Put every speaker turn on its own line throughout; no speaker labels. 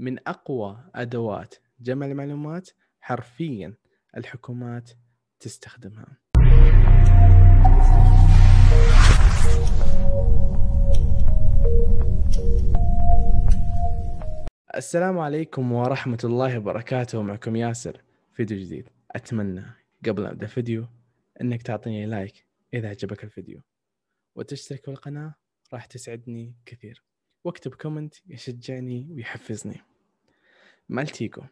من اقوى ادوات جمع المعلومات حرفيا الحكومات تستخدمها السلام عليكم ورحمة الله وبركاته معكم ياسر فيديو جديد أتمنى قبل أبدأ الفيديو أنك تعطيني لايك إذا عجبك الفيديو وتشترك في القناة راح تسعدني كثير واكتب كومنت يشجعني ويحفزني مالتيكو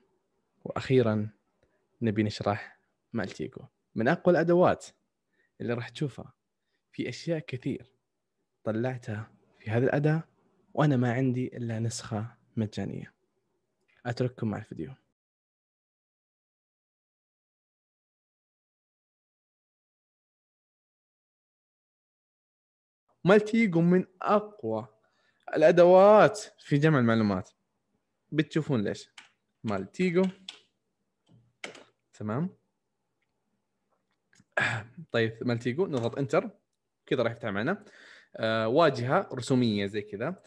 واخيرا نبي نشرح مالتيكو من اقوى الادوات اللي راح تشوفها في اشياء كثير طلعتها في هذا الاداة وانا ما عندي الا نسخه مجانيه اترككم مع الفيديو مالتيجو من اقوى الادوات في جمع المعلومات بتشوفون ليش مال تيجو تمام طيب مال تيجو نضغط انتر كذا راح يفتح معنا آه واجهه رسوميه زي كذا آه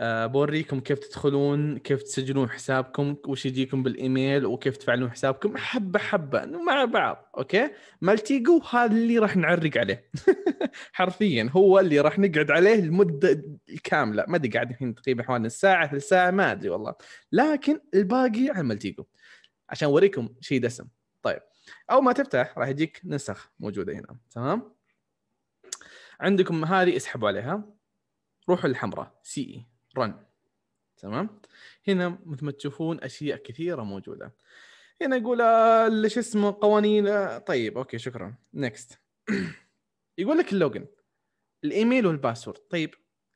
آه، بوريكم كيف تدخلون كيف تسجلون حسابكم وش يجيكم بالايميل وكيف تفعلون حسابكم حبه حبه مع بعض اوكي مالتيجو هذا اللي راح نعرق عليه حرفيا هو اللي راح نقعد عليه المده الكامله ما ادري قاعد الحين تقريبا حوالي الساعه ثلث ساعه ما ادري والله لكن الباقي على مالتيجو عشان اوريكم شيء دسم طيب اول ما تفتح راح يجيك نسخ موجوده هنا تمام عندكم هذه اسحبوا عليها روحوا الحمراء سي اي e. رن تمام هنا مثل ما تشوفون اشياء كثيره موجوده هنا يقول آه، شو اسمه قوانين آه، طيب اوكي شكرا نكست يقول لك اللوجن الايميل والباسورد طيب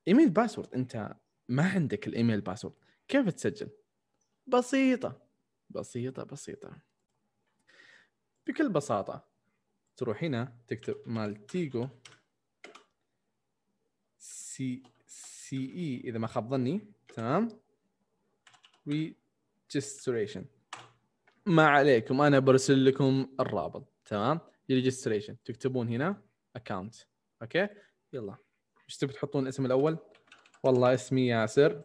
ايميل باسورد انت ما عندك الايميل باسورد كيف تسجل بسيطه بسيطه بسيطه بكل بساطه تروح هنا تكتب مالتيجو سي سي اي e, اذا ما خاب ظني تمام ريجستريشن ما عليكم انا برسل لكم الرابط تمام ريجستريشن تكتبون هنا اكونت اوكي يلا ايش تبي تحطون الاسم الاول والله اسمي ياسر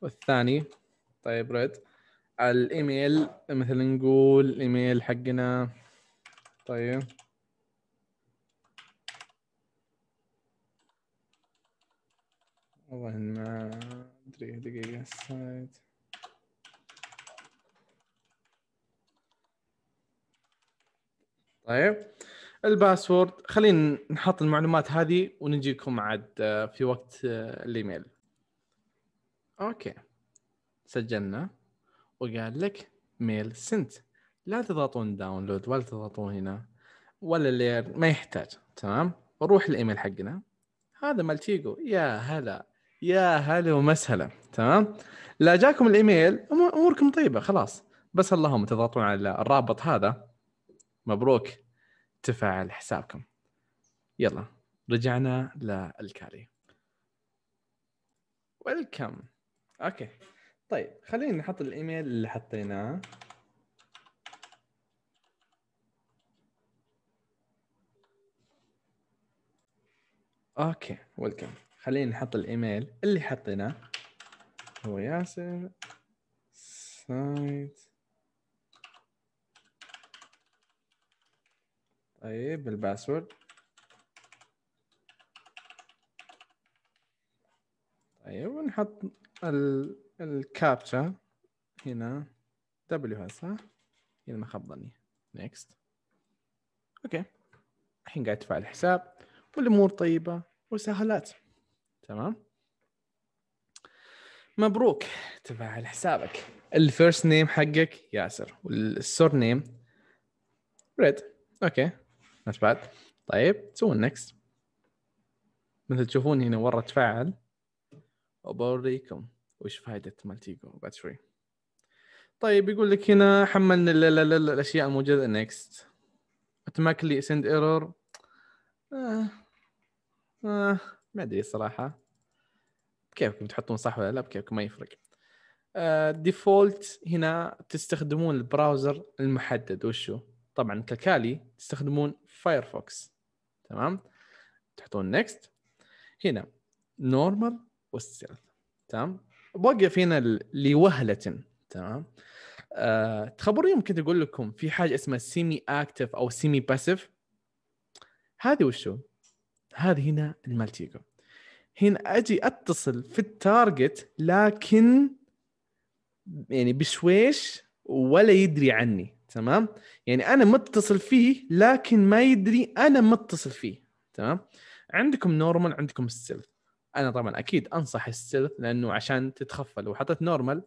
والثاني طيب ريد الايميل مثلا نقول الايميل حقنا طيب والله ما ادري دقيقة سايت طيب الباسورد خلينا نحط المعلومات هذه ونجيكم عاد آه، في وقت آه، الايميل اوكي سجلنا وقال لك ميل سنت لا تضغطون داونلود ولا تضغطون هنا ولا لير ما يحتاج تمام روح الايميل حقنا هذا مالتيجو يا هلا يا هلا ومسهلا تمام لا جاكم الايميل اموركم طيبه خلاص بس اللهم تضغطون على الرابط هذا مبروك تفعل حسابكم يلا رجعنا للكاري ويلكم اوكي طيب خلينا نحط الايميل اللي حطيناه اوكي ويلكم خلينا نحط الايميل اللي حطيناه هو ياسر سايت طيب الباسورد طيب ونحط الكابتشا هنا دبليو صح؟ هنا ما خاب ظني نيكست اوكي الحين قاعد تفعل الحساب والامور طيبه وسهلات تمام مبروك تفعل حسابك الفيرست نيم حقك ياسر والسور نيم ريد اوكي نوت باد طيب تسوون نكست مثل تشوفون هنا ورا تفعل وبوريكم وش فائدة مالتيجو بعد شوي طيب يقول لك هنا حملنا الاشياء الموجودة نكست اوتوماتيكلي سند ايرور ما ادري الصراحة كيفكم تحطون صح ولا لا بكيفكم ما يفرق ديفولت آه، هنا تستخدمون البراوزر المحدد وشو طبعا ككالي تستخدمون فايرفوكس تمام تحطون نيكست هنا نورمال والسيلف تمام بوقف هنا لوهله تمام أه تخبروني ممكن اقول لكم في حاجه اسمها سيمي اكتف او سيمي باسيف هذه وشو؟ هذه هنا المالتيجو هنا اجي اتصل في التارجت لكن يعني بشويش ولا يدري عني تمام يعني انا متصل فيه لكن ما يدري انا متصل فيه تمام عندكم نورمال عندكم ستيلث انا طبعا اكيد انصح السيلف لانه عشان تتخفى لو حطيت نورمال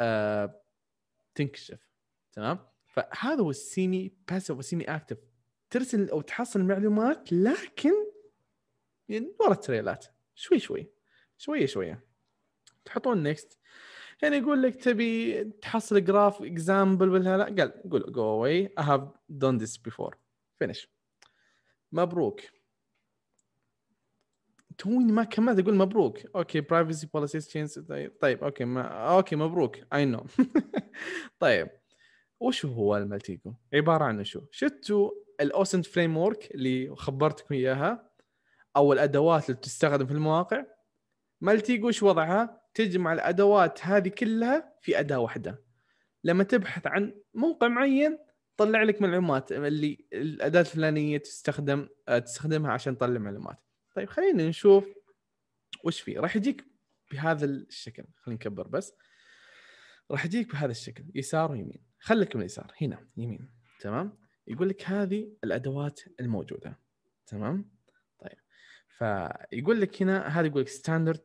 آه تنكشف تمام فهذا هو السيمي باسف والسيمي اكتف ترسل او تحصل معلومات لكن يعني ورا التريلات شوي شوي شويه شويه تحطون نكست يعني يقول لك تبي تحصل جراف اكزامبل ولا لا قال قول جو اواي اي هاف دون ذيس بيفور فينيش مبروك توني ما كملت اقول مبروك اوكي برايفسي بوليسيز تشينز طيب اوكي ما اوكي مبروك اي نو طيب وش هو المالتيكو؟ عباره عن شو؟ شفتوا الاوسنت فريم ورك اللي خبرتكم اياها او الادوات اللي بتستخدم في المواقع مالتي وش وضعها؟ تجمع الادوات هذه كلها في اداه واحده. لما تبحث عن موقع معين طلع لك معلومات اللي الاداه الفلانيه تستخدم آه، تستخدمها عشان تطلع معلومات. طيب خلينا نشوف وش فيه راح يجيك بهذا الشكل خلينا نكبر بس راح يجيك بهذا الشكل يسار ويمين خليك من اليسار هنا يمين تمام يقول لك هذه الادوات الموجوده تمام فيقول لك هنا هذا يقول لك ستاندرد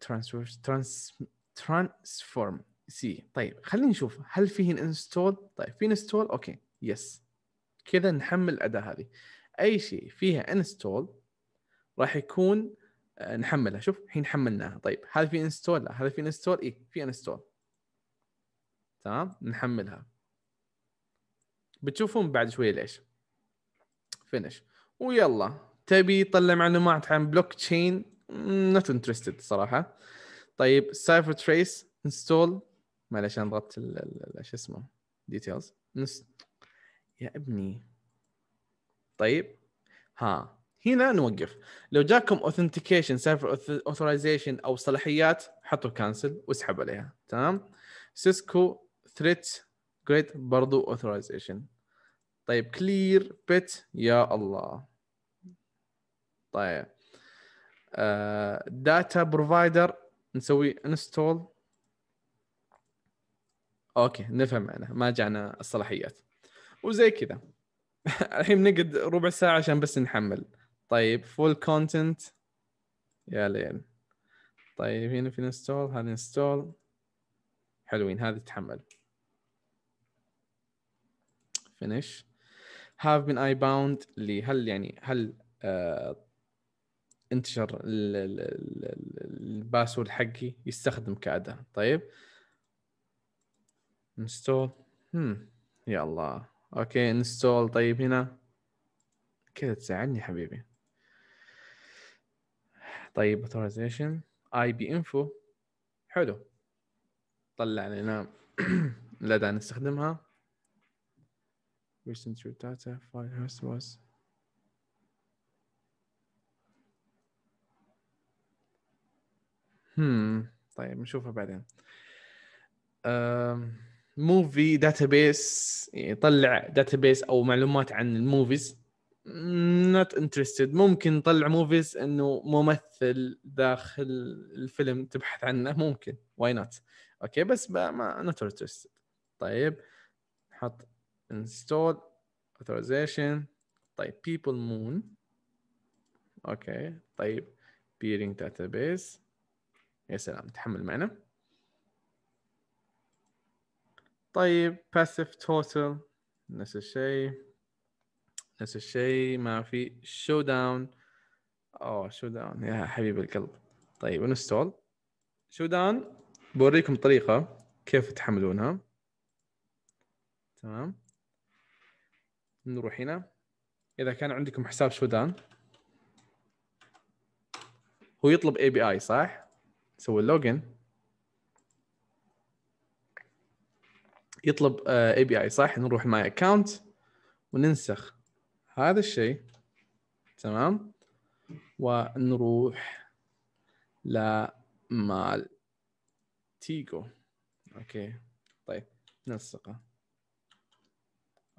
ترانسفورم سي طيب خلينا نشوف هل فيه انستول طيب في انستول اوكي يس كذا نحمل الاداه هذه اي شيء فيها انستول راح يكون آه، نحملها شوف الحين حملناها طيب هذا في انستول لا هذا في انستول اي في انستول تمام نحملها بتشوفون بعد شويه ليش فينش ويلا تبي تطلع معلومات عن بلوك تشين نوت انترستد صراحه طيب سايفر تريس انستول معلش انا ضغطت شو اسمه ديتيلز يا ابني طيب ها هنا نوقف لو جاكم اوثنتيكيشن سيرفر اوثورايزيشن او صلاحيات حطوا كانسل واسحب عليها تمام سيسكو ثريت جريد برضو اوثورايزيشن طيب كلير بيت يا الله طيب داتا آه، بروفايدر نسوي انستول اوكي نفهم انا ما جانا الصلاحيات وزي كذا الحين نقد ربع ساعه عشان بس نحمل طيب فول كونتنت يا ليل طيب هنا في انستول هذا انستول حلوين هذه تحمل فينيش هاف بين اي باوند اللي هل يعني هل آه انتشر الباسورد حقي يستخدم كأداة طيب انستول هم يا الله اوكي انستول طيب هنا كذا تساعدني حبيبي طيب اوثرايزيشن اي بي انفو حلو طلع لنا الاداه نستخدمها طيب نشوفها بعدين موفي داتابيس يطلع داتابيس او معلومات عن الموفيز نوت انترستد ممكن نطلع موفيز انه ممثل داخل الفيلم تبحث عنه ممكن واي نوت اوكي بس ما نوت انترستد طيب نحط انستول authorization طيب بيبل مون اوكي طيب peering database يا سلام تحمل معنا طيب باسيف توتال نفس الشيء نفس الشيء ما في شو داون اوه شو داون يا حبيب القلب طيب انستول شو داون بوريكم طريقه كيف تحملونها تمام نروح هنا اذا كان عندكم حساب داون هو يطلب اي بي اي صح سوي اللوجن يطلب اي بي اي صح نروح ماي اكونت وننسخ هذا الشيء تمام ونروح لمال تيجو اوكي طيب ننسخه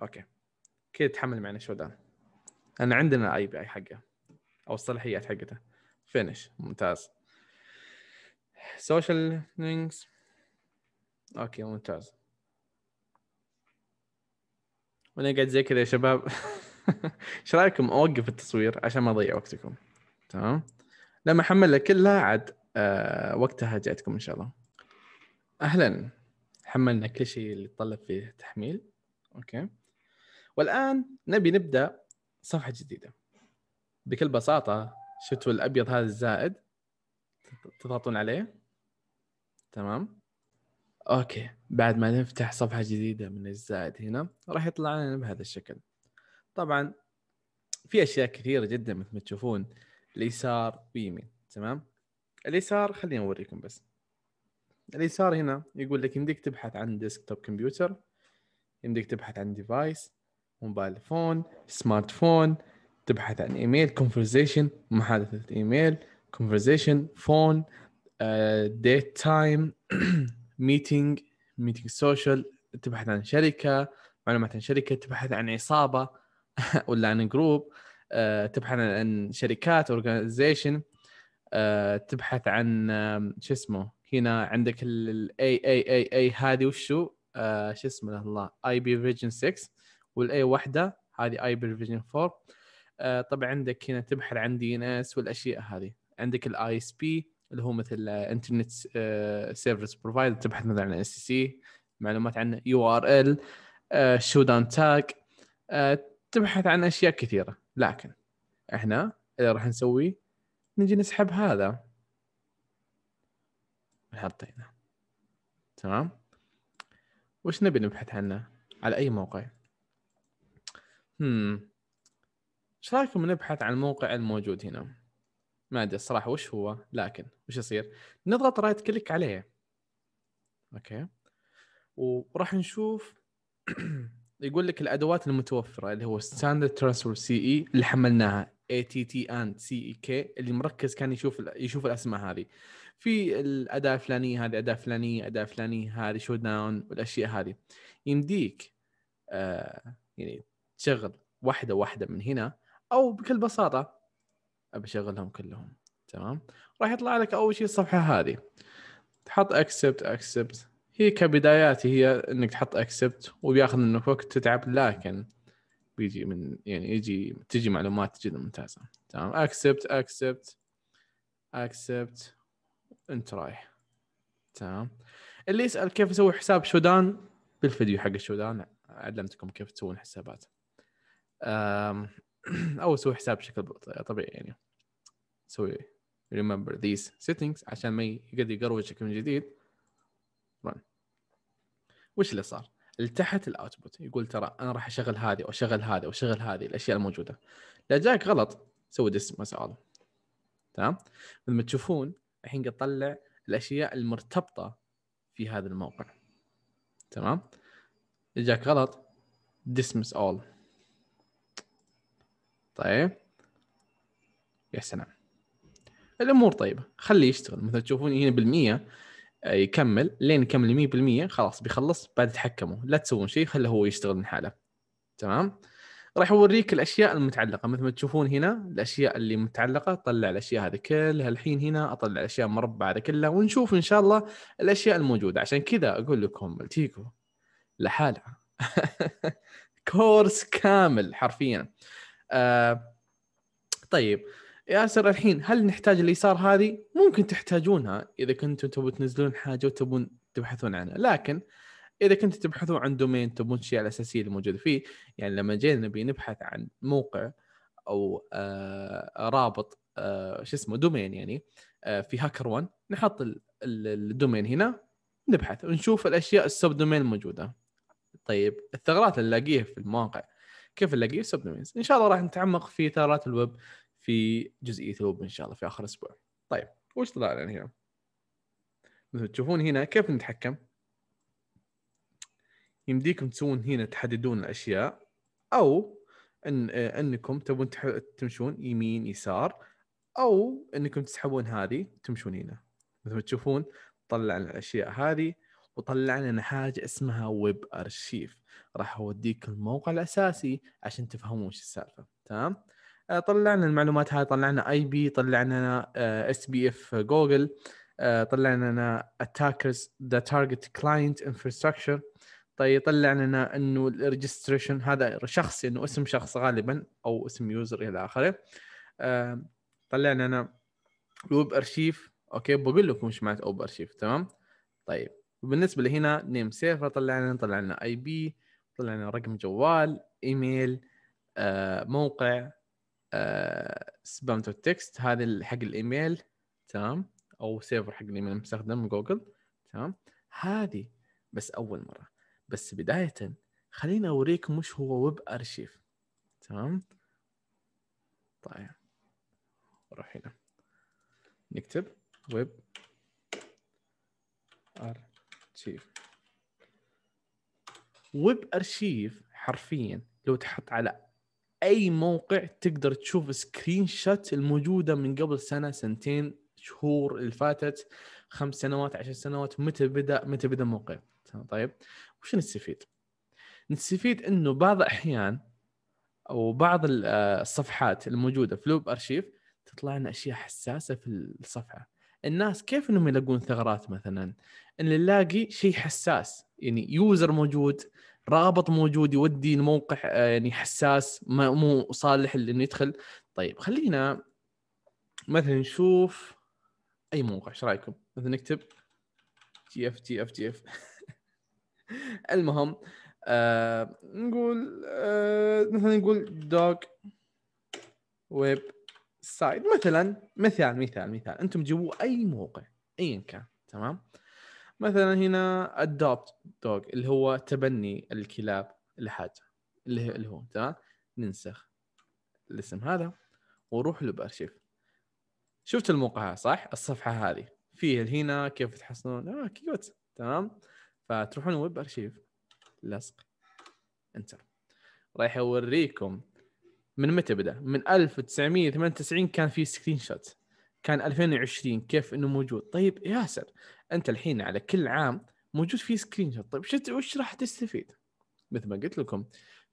اوكي كذا تحمل معنا شو شودان انا عندنا اي بي اي حقه او الصلاحيات حقته فينش ممتاز سوشيال لينكس اوكي ممتاز وانا قاعد زي كذا يا شباب ايش رايكم اوقف التصوير عشان ما اضيع وقتكم تمام لما احملها كلها عاد آه، وقتها جاتكم ان شاء الله اهلا حملنا كل شيء اللي تطلب فيه تحميل اوكي والان نبي نبدا صفحه جديده بكل بساطه شفتوا الابيض هذا الزائد تضغطون عليه تمام اوكي بعد ما نفتح صفحه جديده من الزائد هنا راح يطلع لنا بهذا الشكل طبعا في اشياء كثيره جدا مثل ما تشوفون اليسار ويمين تمام اليسار خليني اوريكم بس اليسار هنا يقول لك يمديك تبحث عن ديسكتوب كمبيوتر يمديك تبحث عن ديفايس موبايل فون سمارت فون تبحث عن ايميل كونفرزيشن محادثه ايميل conversation phone uh, date time meeting meeting social تبحث عن شركه معلومات عن شركه تبحث عن عصابه ولا عن جروب uh, تبحث عن شركات organization uh, تبحث عن um, شو اسمه هنا عندك ال اي اي اي هذه وشو uh, شو اسمه الله اي بي فيجن 6 والاي واحده هذه اي بي فيجن 4 طبعا عندك هنا تبحث عن دي ان اس والاشياء هذه عندك الاي اس بي اللي هو مثل انترنت سيرفيس بروفايدر تبحث مثلا عن اس سي معلومات عن يو ار ال شودان آه، تاج آه، تبحث عن اشياء كثيره لكن احنا اللي راح نسويه نجي نسحب هذا حطينا تمام وش نبي نبحث عنه على اي موقع هم ايش رايكم نبحث عن الموقع الموجود هنا ما ادري الصراحه وش هو لكن وش يصير؟ نضغط رايت كليك عليه اوكي وراح نشوف يقول لك الادوات المتوفره اللي هو ستاندرد ترانسفور سي اي اللي حملناها اي تي تي اند سي اي كي اللي مركز كان يشوف يشوف الاسماء هذه في الاداه الفلانيه هذه اداه فلانيه اداه فلانيه هذه شو داون والاشياء هذه يمديك آه يعني تشغل واحده واحده من هنا او بكل بساطه ابي اشغلهم كلهم تمام راح يطلع لك اول شيء الصفحه هذه تحط اكسبت اكسبت هي كبدايات هي انك تحط اكسبت وبياخذ منك وقت تتعب لكن بيجي من يعني يجي تجي معلومات جدا ممتازه تمام اكسبت اكسبت اكسبت انت رايح تمام اللي يسال كيف اسوي حساب شودان بالفيديو حق الشودان علمتكم كيف تسوون حسابات او اسوي حساب بشكل طبيعي يعني اسوي remember these settings عشان ما يقدر يقروشك من جديد run وش اللي صار؟ اللي تحت الاوتبوت يقول ترى انا راح اشغل هذه واشغل هذه واشغل هذه الاشياء الموجوده لو جاك غلط سوي ديس مساله تمام مثل ما تشوفون الحين قاعد اطلع الاشياء المرتبطه في هذا الموقع تمام اذا جاك غلط dismiss all طيب يا سلام الامور طيبه خليه يشتغل مثل تشوفون هنا بالمية آه، يكمل لين يكمل 100% خلاص بيخلص بعد تحكموا لا تسوون شيء خله هو يشتغل من حاله تمام راح اوريك الاشياء المتعلقه مثل ما تشوفون هنا الاشياء اللي متعلقه طلع الاشياء هذه كلها الحين هنا اطلع الاشياء مربعه هذا كلها ونشوف ان شاء الله الاشياء الموجوده عشان كذا اقول لكم التيكو لحالها كورس كامل حرفيا آه طيب ياسر الحين هل نحتاج اليسار هذه؟ ممكن تحتاجونها اذا كنتم تبون تنزلون حاجه وتبون تبحثون عنها، لكن اذا كنتم تبحثون عن دومين تبون الشيء الاساسيه اللي موجوده فيه، يعني لما جينا نبي نبحث عن موقع او آه رابط آه شو اسمه دومين يعني آه في هاكر 1 نحط الدومين هنا نبحث ونشوف الاشياء السب دومين الموجوده. طيب الثغرات اللي نلاقيها في المواقع كيف نلاقيه سب دومينز ان شاء الله راح نتعمق في ثارات الويب في جزئيه الويب ان شاء الله في اخر اسبوع طيب وش طلع لنا هنا مثل تشوفون هنا كيف نتحكم يمديكم تسوون هنا تحددون الاشياء او ان انكم تبون تمشون يمين يسار او انكم تسحبون هذه تمشون هنا مثل ما تشوفون طلع الاشياء هذه وطلع لنا حاجه اسمها ويب ارشيف راح اوديك الموقع الاساسي عشان تفهموا وش السالفه تمام آه، طلعنا المعلومات هاي طلعنا اي بي طلعنا اس بي اف جوجل طلعنا لنا اتاكرز ذا تارجت كلاينت انفراستراكشر طيب طلع لنا انه الريجستريشن هذا شخصي انه اسم شخص غالبا او اسم يوزر الى اخره آه، طلع لنا ويب ارشيف اوكي بقول لكم ايش معنى ويب ارشيف تمام طيب وبالنسبه لهنا نيم سيرفر طلع لنا طلع لنا اي بي طلع لنا رقم جوال ايميل آه، موقع آه، سبام تو تكست هذا حق الايميل تمام او سيرفر حق الايميل المستخدم جوجل تمام هذه بس اول مره بس بدايه خليني اوريكم وش هو ويب ارشيف تمام طيب نروح هنا نكتب ويب ار ارشيف ويب ارشيف حرفيا لو تحط على اي موقع تقدر تشوف سكرين شوت الموجوده من قبل سنه سنتين شهور اللي فاتت خمس سنوات عشر سنوات متى بدا متى بدا الموقع طيب وش نستفيد؟ نستفيد انه بعض الاحيان او بعض آه، الصفحات الموجوده في لوب ارشيف تطلع لنا اشياء حساسه في الصفحه الناس كيف انهم يلاقون ثغرات مثلا؟ ان نلاقي شيء حساس يعني يوزر موجود رابط موجود يودي لموقع آه، يعني حساس ما مو صالح انه يدخل طيب خلينا مثلا نشوف اي موقع ايش رايكم؟ مثلا نكتب جي اف جي اف جي اف المهم آه نقول آه مثلا نقول دوغ ويب سايد مثلا مثال مثال مثال انتم جيبوا اي موقع ايا كان تمام مثلا هنا ادوبت دوغ اللي هو تبني الكلاب لحاجه اللي هو اللي هو تمام ننسخ الاسم هذا وروح له شفت الموقع صح الصفحه هذه فيه هنا كيف تحصلون اه كيوت تمام فتروحون ويب ارشيف لصق انتر رايح يوريكم من متى بدا؟ من 1998 كان في سكرين شوت كان 2020 كيف انه موجود؟ طيب ياسر انت الحين على كل عام موجود في سكرين شوت طيب وش راح تستفيد؟ مثل ما قلت لكم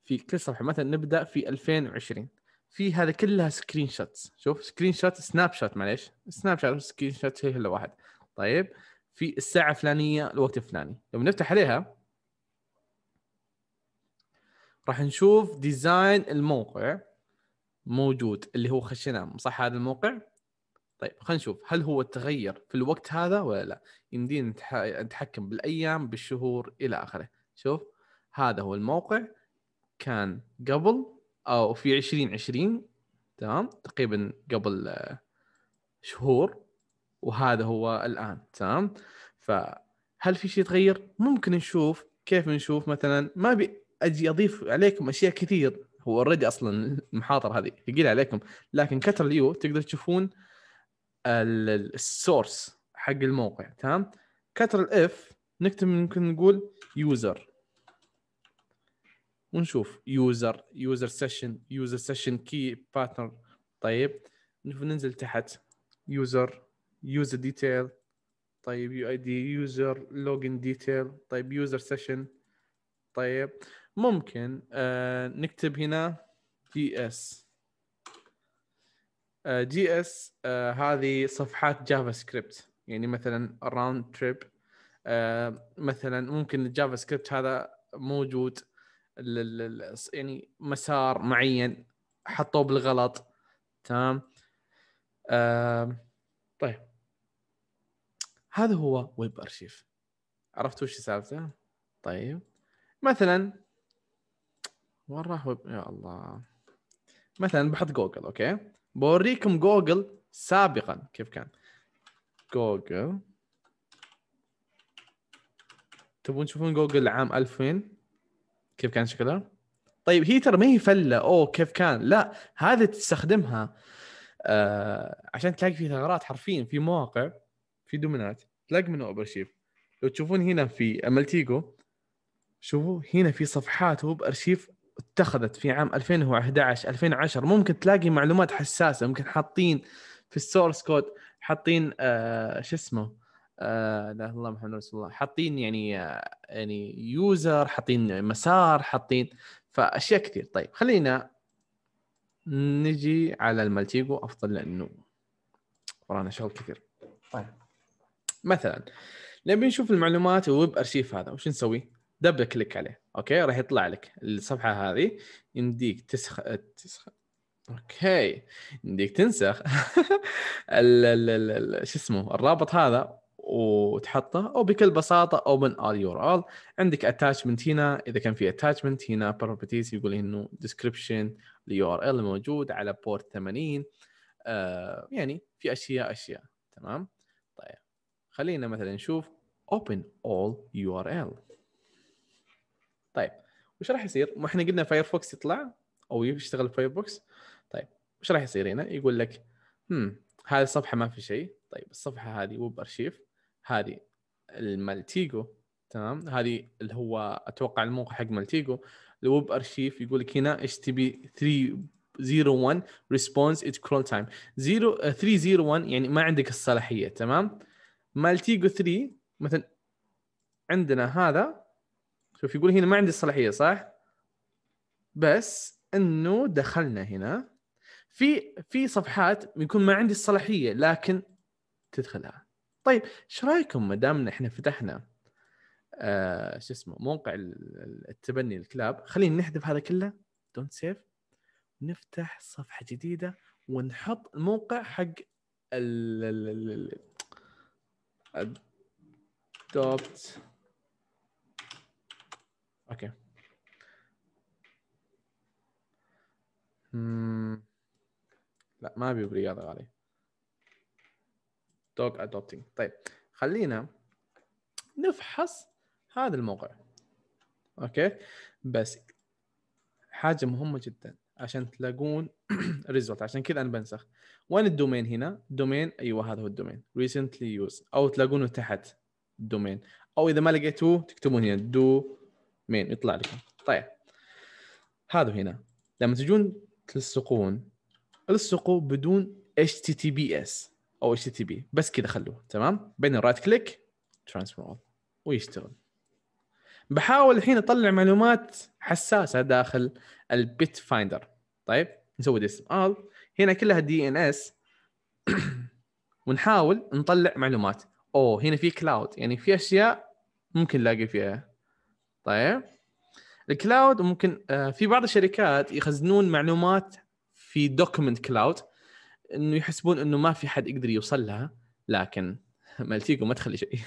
في كل صفحه مثلا نبدا في 2020 في هذا كلها سكرين شوتس شوف سكرين شوت سناب شوت معليش سناب شوت سكرين شوت هي الا واحد طيب في الساعه الفلانيه الوقت الفلاني لو نفتح عليها راح نشوف ديزاين الموقع موجود اللي هو خشيناه صح هذا الموقع؟ طيب خلينا نشوف هل هو تغير في الوقت هذا ولا لا؟ يمدينا نتحكم بالايام بالشهور الى اخره، شوف هذا هو الموقع كان قبل او في 2020 تمام تقريبا قبل آه، شهور وهذا هو الان تمام فهل في شيء تغير؟ ممكن نشوف كيف نشوف مثلا ما بي اجي اضيف عليكم اشياء كثير هو اوريدي اصلا المحاضره هذه ثقيله عليكم لكن كتر اليو تقدر تشوفون السورس حق الموقع تمام كتر الاف نكتب ممكن نقول يوزر ونشوف يوزر يوزر سيشن يوزر سيشن كي باترن طيب ننزل تحت يوزر يوزر ديتيل طيب يو اي دي يوزر لوجن ديتيل طيب يوزر سيشن طيب ممكن آه نكتب هنا جي اس آه، جي اس آه، هذه صفحات جافا سكريبت يعني مثلا راوند تريب آه مثلا ممكن الجافا سكريبت هذا موجود يعني مسار معين حطوه بالغلط تمام آه طيب هذا هو ويب ارشيف عرفتوا وش سالفته؟ طيب مثلا وين راح ويب... يا الله مثلا بحط جوجل اوكي بوريكم جوجل سابقا كيف كان جوجل تبون تشوفون جوجل عام 2000 كيف كان شكلها طيب هي ترى ما هي فله اوه كيف كان لا هذه تستخدمها آه عشان تلاقي في ثغرات حرفيا في مواقع في دومينات تلاقي منه اوبر شيف لو تشوفون هنا في املتيجو شوفوا هنا في صفحات هو بارشيف اتخذت في عام 2011 2010 ممكن تلاقي معلومات حساسه ممكن حاطين في السورس كود حاطين آه شو اسمه آه لا الله محمد رسول الله حاطين يعني آه يعني يوزر حاطين مسار حاطين فاشياء كثير طيب خلينا نجي على المالتيجو افضل لانه ورانا شغل كثير طيب مثلا نبي نشوف المعلومات الويب ارشيف هذا وش نسوي؟ دبل كليك عليه اوكي راح يطلع لك الصفحه هذه يمديك تسخ تسخ اوكي يمديك تنسخ ال... ال... ال... شو اسمه الرابط هذا وتحطه او بكل بساطه اوبن ار يور ال عندك اتاتشمنت هنا اذا كان في اتاتشمنت هنا بروبرتيز يقول انه ديسكربشن اليو ار ال موجود على بورت 80 آه يعني في اشياء اشياء تمام طيب خلينا مثلا نشوف open all url طيب وش راح يصير؟ ما احنا قلنا فايرفوكس يطلع او يشتغل فايرفوكس طيب وش راح يصير هنا؟ يقول لك هم هذه الصفحه ما في شيء طيب الصفحه هذه ويب ارشيف هذه المالتيجو تمام هذه اللي هو اتوقع الموقع حق مالتيجو الويب ارشيف يقول لك هنا اتش تي بي 301 ريسبونس ات كرول تايم 301 يعني ما عندك الصلاحيه تمام مالتيجو 3 مثلا عندنا هذا شوف يقول هنا ما عندي الصلاحيه صح بس انه دخلنا هنا في في صفحات يكون ما عندي الصلاحيه لكن تدخلها طيب ايش رايكم ما دام احنا فتحنا آه شو اسمه موقع التبني الكلاب خلينا نحذف هذا كله دونت سيف نفتح صفحه جديده ونحط الموقع حق ال ال ال ال ال اوكي مم. لا ما ابي برياضه غالي دوغ ادوبتنج طيب خلينا نفحص هذا الموقع اوكي بس حاجه مهمه جدا عشان تلاقون ريزلت عشان كذا انا بنسخ وين الدومين هنا دومين ايوه هذا هو الدومين recently used او تلاقونه تحت الدومين او اذا ما لقيتوه تكتبون هنا دو مين يطلع لكم طيب هذا هنا لما تجون تلصقون الصقوا بدون اتش تي تي بي اس او اتش تي تي بي بس كذا خلوه تمام بعدين رايت كليك ترانسفير ويشتغل بحاول الحين اطلع معلومات حساسه داخل البيت فايندر طيب نسوي ديس ال آه، هنا كلها دي ان اس ونحاول نطلع معلومات اوه هنا في كلاود يعني في اشياء ممكن نلاقي فيها طيب الكلاود ممكن آه، في بعض الشركات يخزنون معلومات في دوكمنت كلاود انه يحسبون انه ما في حد يقدر يوصل لها لكن مالتيكو ما تخلي شيء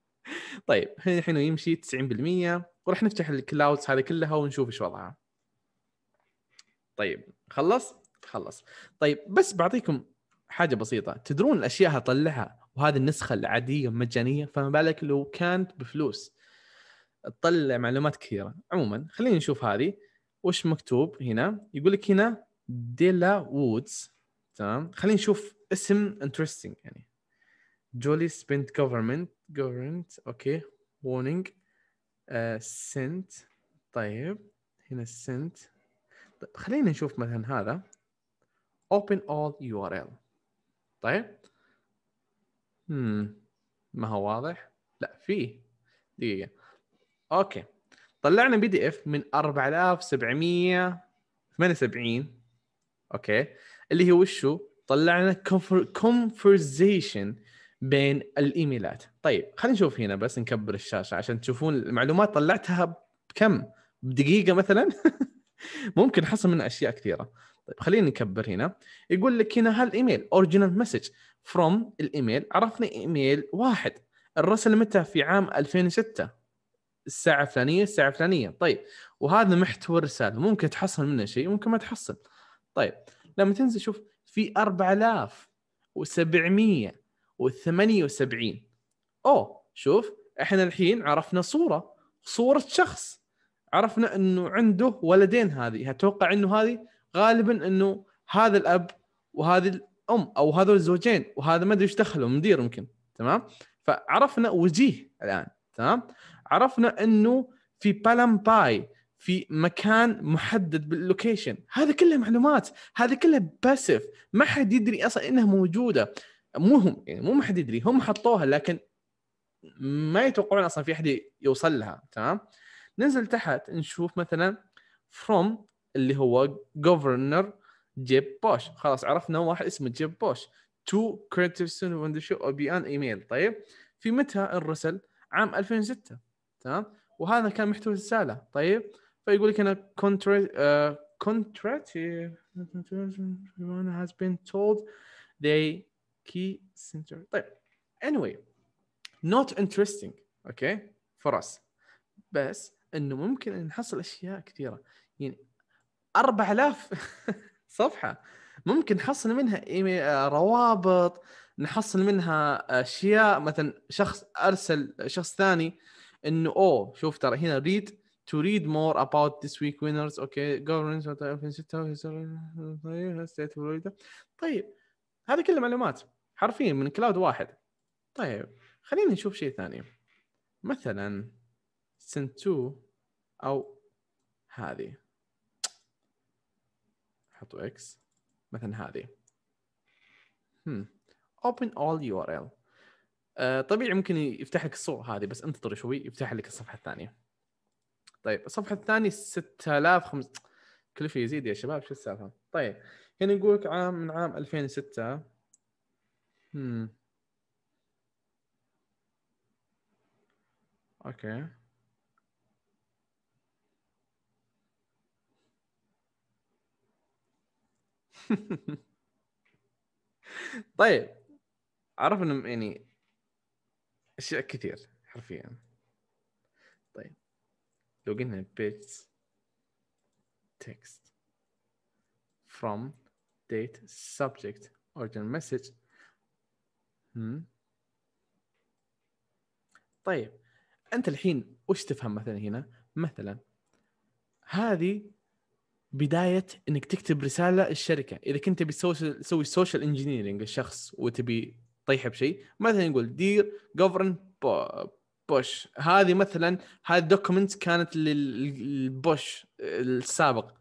طيب الحين يمشي 90% وراح نفتح الكلاودز هذه كلها ونشوف ايش وضعها طيب خلص خلص طيب بس بعطيكم حاجه بسيطه تدرون الاشياء هطلعها وهذه النسخه العاديه مجانيه فما بالك لو كانت بفلوس تطلع معلومات كثيره عموما خلينا نشوف هذه وش مكتوب هنا يقول لك هنا ديلا وودز تمام خلينا نشوف اسم انترستنج يعني جولي سبنت جوفرمنت جوفرمنت اوكي وورنينج سنت طيب هنا السنت طيب خلينا نشوف مثلا هذا open all URL طيب امم ما هو واضح لا فيه دقيقه اوكي طلعنا بي دي اف من 4778 اوكي اللي هي وشو طلعنا كونفرزيشن بين الايميلات طيب خلينا نشوف هنا بس نكبر الشاشه عشان تشوفون المعلومات طلعتها بكم بدقيقه مثلا ممكن حصل منها اشياء كثيره طيب خلينا نكبر هنا يقول لك هنا هالايميل اوريجينال مسج فروم الايميل عرفنا ايميل واحد الرسل متى في عام 2006 الساعه الفلانيه الساعه الفلانيه طيب وهذا محتوى الرساله ممكن تحصل منه شيء ممكن ما تحصل طيب لما تنزل شوف في 4778 اوه شوف احنا الحين عرفنا صوره صوره شخص عرفنا انه عنده ولدين هذه يعني اتوقع انه هذه غالبا انه هذا الاب وهذه الام او هذول الزوجين وهذا ما ادري ايش دخله مدير يمكن تمام فعرفنا وجيه الان تمام عرفنا انه في بالامباي في مكان محدد باللوكيشن هذا كله معلومات هذا كله باسف ما حد يدري اصلا انها موجوده مو هم يعني مو ما حد يدري هم حطوها لكن ما يتوقعون اصلا في احد يوصل لها تمام ننزل تحت نشوف مثلا فروم اللي هو جوفرنر جيب بوش خلاص عرفنا واحد اسمه جيب بوش تو كريتيف سون او بي ان ايميل طيب في متى الرسل عام 2006 تمام وهذا كان محتوى الرساله طيب فيقول لك هنا آه، كونترا has been told they key center طيب anyway not interesting اوكي for us بس انه ممكن نحصل اشياء كثيره يعني 4000 صفحه ممكن نحصل منها آه، روابط نحصل منها اشياء مثلا شخص ارسل شخص ثاني انه اوه شوف ترى هنا ريد to read more about this week winners okay governance طيب هذه كلها معلومات حرفيا من كلاود واحد طيب خلينا نشوف شيء ثاني مثلا سنتو او هذه حطوا اكس مثلا هذه هم hmm. open all URL آه، طبيعي ممكن يفتح لك الصوره هذه بس انتظر شوي يفتح لك الصفحه الثانيه طيب الصفحه الثانيه 6500 كل شيء يزيد يا شباب شو السالفه طيب هنا يقول لك عام من عام 2006 امم اوكي طيب اعرف انه يعني اشياء كثير حرفيا طيب لو قلنا بيتس تكست from date subject origin message هم. طيب انت الحين وش تفهم مثلا هنا مثلا هذه بدايه انك تكتب رساله للشركه اذا كنت تبي تسوي سوشيال انجينيرنج الشخص وتبي طيحه بشيء مثلا نقول دير جوفرن بوش هذه مثلا هذه الدوكمنت كانت للبوش السابق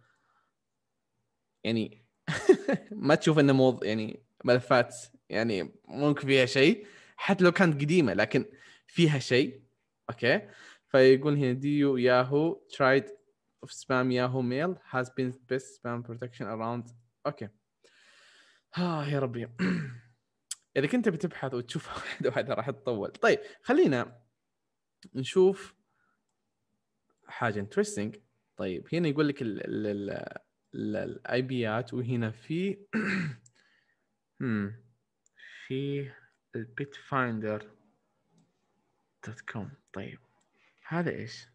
يعني ما تشوف انه موض يعني ملفات يعني ممكن فيها شيء حتى لو كانت قديمه لكن فيها شيء اوكي فيقول هنا ديو ياهو ترايد اوف سبام ياهو ميل هاز بين بيست سبام بروتكشن اراوند اوكي ها آه يا ربي اذا كنت بتبحث وتشوفها واحده واحده راح تطول طيب خلينا نشوف حاجه انترستنج طيب هنا يقول لك الاي بيات وهنا في في البيت فايندر دوت كوم طيب هذا ايش؟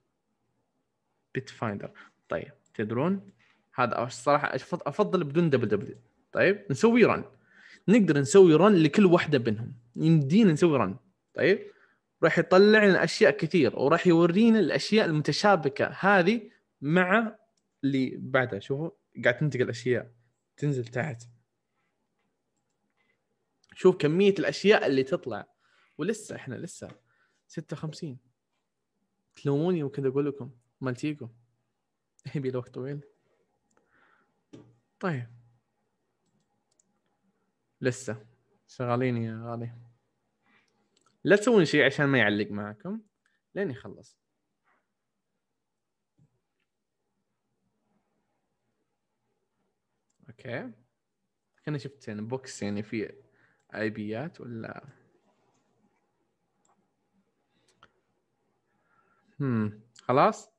بيت فايندر طيب تدرون هذا الصراحه افضل بدون دبل دبل طيب نسوي رن نقدر نسوي رن لكل واحده منهم يمدينا نسوي رن طيب راح يطلع لنا اشياء كثير وراح يورينا الاشياء المتشابكه هذه مع اللي بعدها شوفوا قاعد تنتقل اشياء تنزل تحت شوف كميه الاشياء اللي تطلع ولسه احنا لسه 56 تلوموني ممكن اقول لكم مالتيكو يبي له وقت طويل طيب لسه شغالين يا غالي لا تسوون شيء عشان ما يعلق معكم لين يخلص اوكي كنا شفت يعني بوكس يعني في اي بيات ولا هم خلاص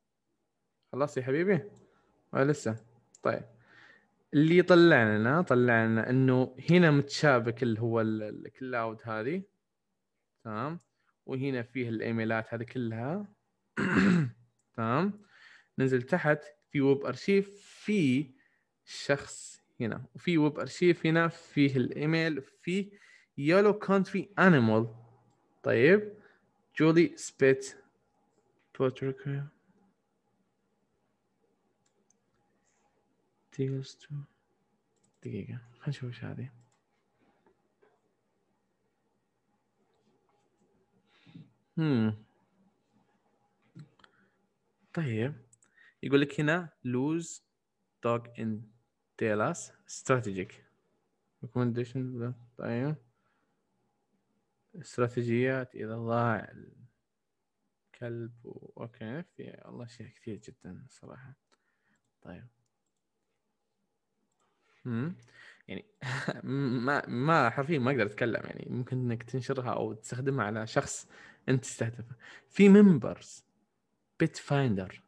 خلاص يا حبيبي ولا آه، لسه طيب اللي طلع لنا طلع لنا انه هنا متشابك اللي هو الكلاود هذه تمام وهنا فيه الايميلات هذه كلها تمام ننزل تحت في ويب ارشيف في شخص هنا وفي ويب ارشيف هنا فيه الايميل في يلو كونتري انيمال طيب جولي سبيت بوتركر details to دقيقة خلينا نشوف ايش هذه هم. طيب يقول لك هنا lose dog in tell us strategic recommendation طيب استراتيجيات إذا ضاع الكلب اوكي في والله أشياء كثير جدا صراحة طيب يعني ما ما حرفيا ما اقدر اتكلم يعني ممكن انك تنشرها او تستخدمها على شخص انت تستهدفه في ممبرز بيت فايندر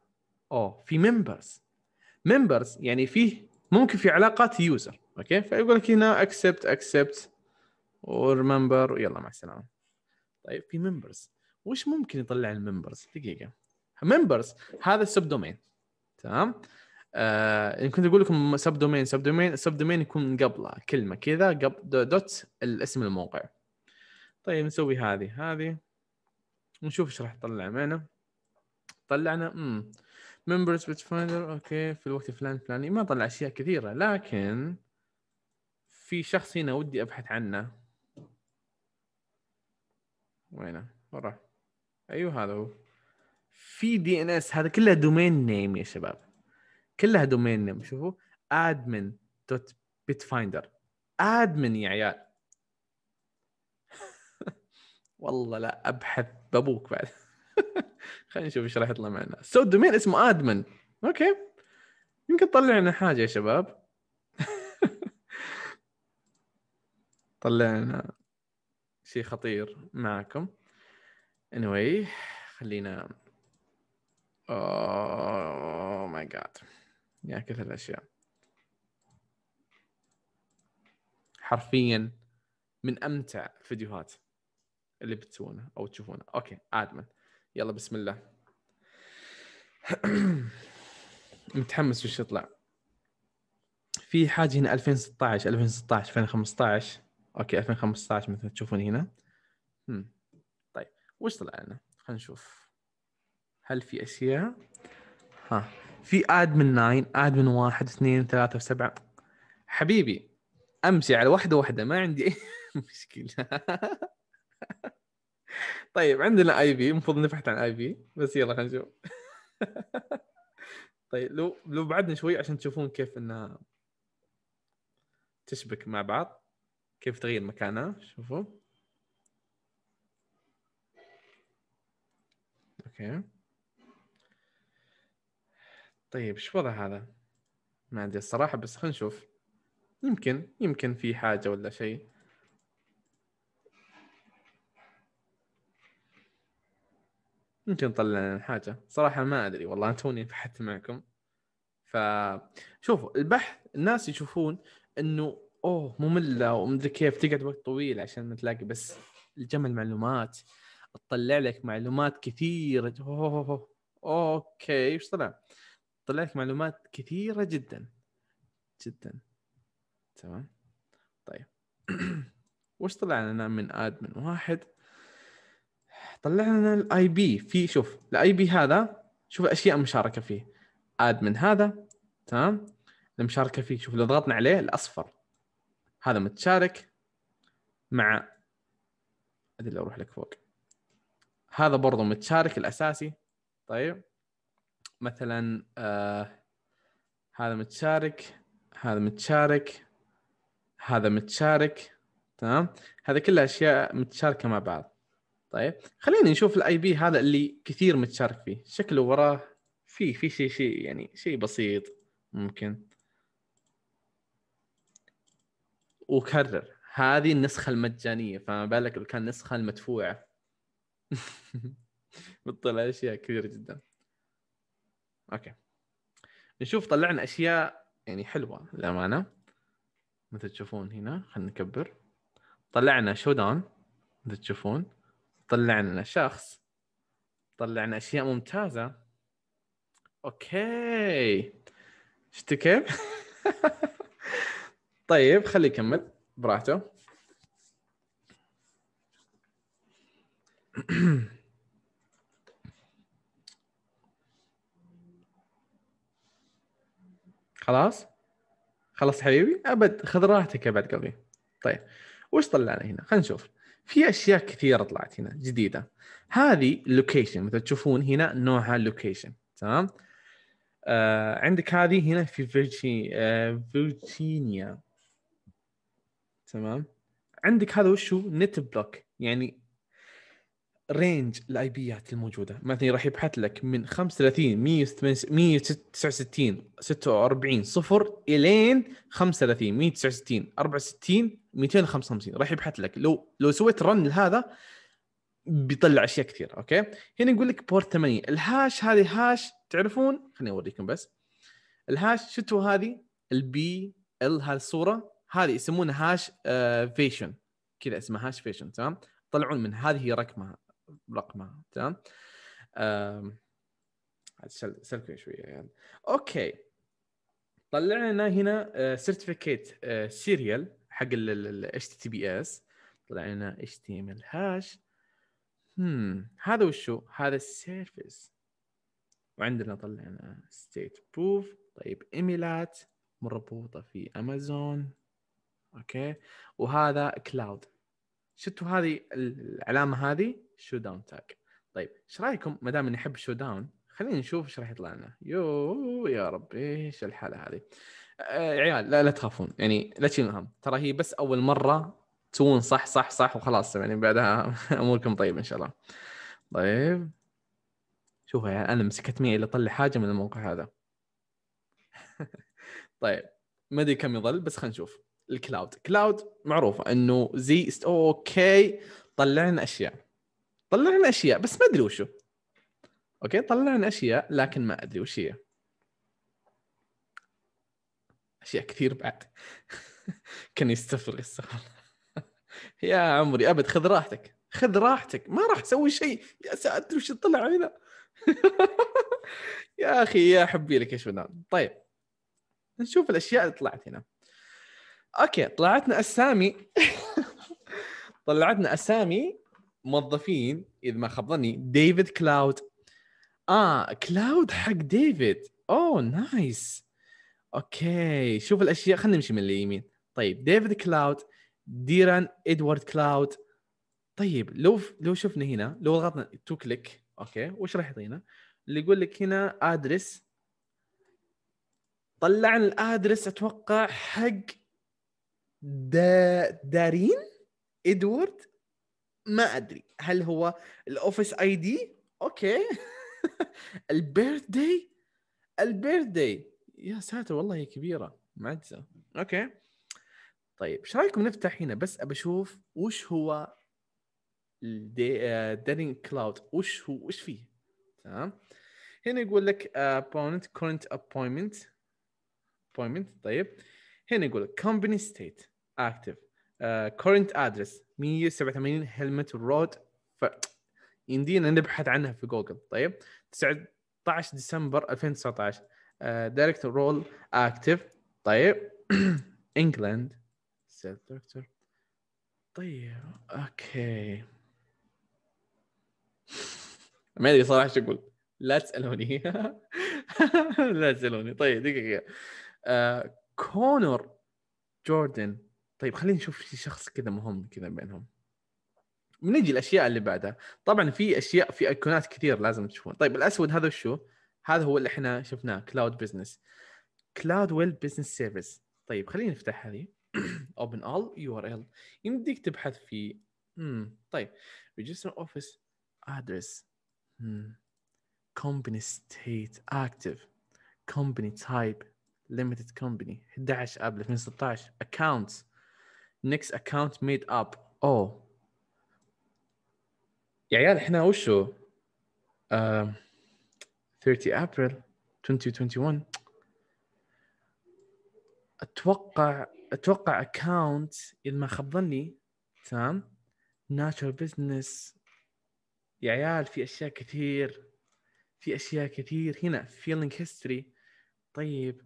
اوه في ممبرز ممبرز يعني فيه ممكن في علاقات يوزر اوكي فيقول لك هنا اكسبت اكسبت وريمبر ويلا مع السلامه طيب في ممبرز وش ممكن يطلع الممبرز دقيقه ممبرز هذا السب دومين تمام آه كنت اقول لكم سب دومين سب دومين سب دومين يكون قبله كلمه كذا قبل دوت الاسم الموقع طيب نسوي هذه هذه ونشوف ايش راح تطلع معنا طلعنا امم ممبرز بيت فايندر اوكي في الوقت الفلاني فلاني ما طلع اشياء كثيره لكن في شخص هنا ودي ابحث عنه وينه وين راح ايوه هذا هو في دي ان اس هذا كله دومين نيم يا شباب كلها دومين نيم شوفوا ادمن دوت بيت فايندر ادمن يا عيال والله لا ابحث بابوك بعد خلينا نشوف ايش راح يطلع معنا سو so, الدومين اسمه ادمن اوكي يمكن طلع لنا حاجه يا شباب طلع لنا شيء خطير معكم anyway خلينا اوه ماي جاد يا يعني كثر الاشياء حرفيا من امتع فيديوهات اللي بتسوونها او تشوفونها اوكي ادمن يلا بسم الله متحمس وش يطلع في حاجه هنا 2016 2016 2015 اوكي 2015 مثل تشوفون هنا هم. طيب وش طلع لنا خلينا نشوف هل في اشياء ها في من 9 من 1 2 3 7 حبيبي امشي على واحده واحده ما عندي اي مشكله طيب عندنا اي بي المفروض نبحث عن اي بي بس يلا خلينا نشوف طيب لو لو بعدنا شوي عشان تشوفون كيف انها تشبك مع بعض كيف تغير مكانها شوفوا اوكي طيب ايش وضع هذا؟ ما ادري الصراحه بس خلينا نشوف يمكن يمكن في حاجه ولا شيء يمكن طلع لنا حاجه صراحه ما ادري والله انا توني بحثت معكم فشوفوا البحث الناس يشوفون انه اوه ممله ومدري كيف تقعد وقت طويل عشان ما تلاقي بس الجمل معلومات تطلع لك معلومات كثيره اوه اوكي ايش طلع؟ طلع لك معلومات كثيره جدا جدا تمام طيب وش طلع لنا من ادمن واحد طلع لنا الاي بي في شوف الاي بي هذا شوف الاشياء المشاركه فيه ادمن هذا تمام المشاركه فيه شوف لو ضغطنا عليه الاصفر هذا متشارك مع ادري لو اروح لك فوق هذا برضه متشارك الاساسي طيب مثلا آه، هذا متشارك هذا متشارك هذا متشارك تمام هذا كلها اشياء متشاركه مع بعض طيب خلينا نشوف الاي بي هذا اللي كثير متشارك فيه شكله وراه في في شيء شيء يعني شيء بسيط ممكن وكرر هذه النسخة المجانية فما بالك لو كان النسخة المدفوعة بتطلع أشياء كثيرة جدا اوكي نشوف طلعنا اشياء يعني حلوه للامانه مثل تشوفون هنا خلينا نكبر طلعنا داون مثل تشوفون طلعنا شخص طلعنا اشياء ممتازه اوكي شفت كيف؟ طيب خليه يكمل براحته خلاص خلاص حبيبي ابد خذ راحتك يا بعد قلبي طيب وش طلعنا هنا خلينا نشوف في اشياء كثيره طلعت هنا جديده هذه لوكيشن مثل تشوفون هنا نوعها لوكيشن تمام آه عندك هذه هنا في فيرجي آه فيرجينيا تمام عندك هذا وشو نت بلوك يعني رينج الاي بيات الموجوده مثلا راح يبحث لك من 35 169 46 0 الين 35 169 64 255 راح يبحث لك لو لو سويت رن لهذا بيطلع اشياء كثير اوكي هنا يقول لك بورت 80 الهاش هذه هاش تعرفون خليني اوريكم بس الهاش شفتوا هذه البي ال هذه الصوره هذه يسمونها هاش آه، فيشن كذا اسمها هاش فيشن تمام طلعون من هذه رقمها رقمها تمام سلكوا شويه يعني اوكي طلع لنا هنا سيرتيفيكيت سيريال آه، آه، حق ال HTTPS طلع لنا HTML هاش هم hmm. هذا وشو؟ هذا السيرفيس وعندنا طلعنا ستيت بروف طيب ايميلات مربوطه في امازون اوكي وهذا كلاود شفتوا هذه العلامه هذه شو داون تاج طيب ايش رايكم ما دام نحب شو داون خلينا نشوف ايش راح يطلع لنا يو يا رب ايش الحاله هذه آه عيال لا لا تخافون يعني لا تشيلون هم ترى هي بس اول مره تسوون صح صح صح وخلاص يعني بعدها اموركم طيبه ان شاء الله طيب شوفوا يعني انا مسكت مي اللي طلع حاجه من الموقع هذا طيب ما ادري كم يظل بس خلينا نشوف الكلاود كلاود معروفه انه زي است... اوكي طلع لنا اشياء طلع لنا اشياء بس ما ادري وشو اوكي طلع لنا اشياء لكن ما ادري وش هي اشياء كثير بعد كان يستفرغ السؤال يا عمري ابد خذ راحتك خذ راحتك ما راح تسوي شيء يا ساتر وش طلع هنا يا اخي يا حبي لك يا شباب طيب نشوف الاشياء اللي طلعت هنا اوكي طلعتنا اسامي طلعتنا اسامي موظفين اذا ما خاب ظني ديفيد كلاود اه كلاود حق ديفيد اوه نايس اوكي شوف الاشياء خلينا نمشي من اليمين طيب ديفيد كلاود ديران ادوارد كلاود طيب لو ف... لو شفنا هنا لو ضغطنا تو كليك اوكي وش راح يعطينا؟ اللي يقول لك هنا ادرس طلعنا الادرس اتوقع حق دا دارين ادوارد ما ادري هل هو الاوفيس اي دي اوكي البيرث داي البيرث داي يا ساتر والله هي كبيره معجزه اوكي طيب ايش رايكم نفتح هنا بس ابى اشوف وش هو آه، دارين كلاود وش هو وش فيه تمام هنا يقول لك opponent current appointment appointment طيب هنا يقول لك company state اكتف كورنت ادرس 187 هلمت رود ف يمدينا نبحث عنها في جوجل طيب 19 ديسمبر 2019 دايركت رول اكتف طيب انجلاند سيلف دايركتور طيب اوكي ما ادري صراحه شو اقول لا تسالوني لا تسالوني طيب دقيقه كونر كونور جوردن طيب خلينا نشوف في شخص كذا مهم كذا بينهم بنجي الاشياء اللي بعدها طبعا في اشياء في ايقونات كثير لازم تشوفون طيب الاسود هذا شو هذا هو اللي احنا شفناه كلاود بزنس كلاود ويل بزنس سيرفيس طيب خلينا نفتح هذه اوبن ال يو ار ال يمديك تبحث في امم طيب ريجستر اوفيس ادرس كومباني ستيت اكتف كومباني تايب ليميتد كومباني 11 اب 2016 اكونتس نيكس اكونت ميت اب اوه يا عيال احنا وشو uh, 30 ابريل 2021 اتوقع اتوقع اكونت اذا ما خاب ظني تمام ناتشر بزنس يا عيال في اشياء كثير في اشياء كثير هنا فيلينج هيستوري طيب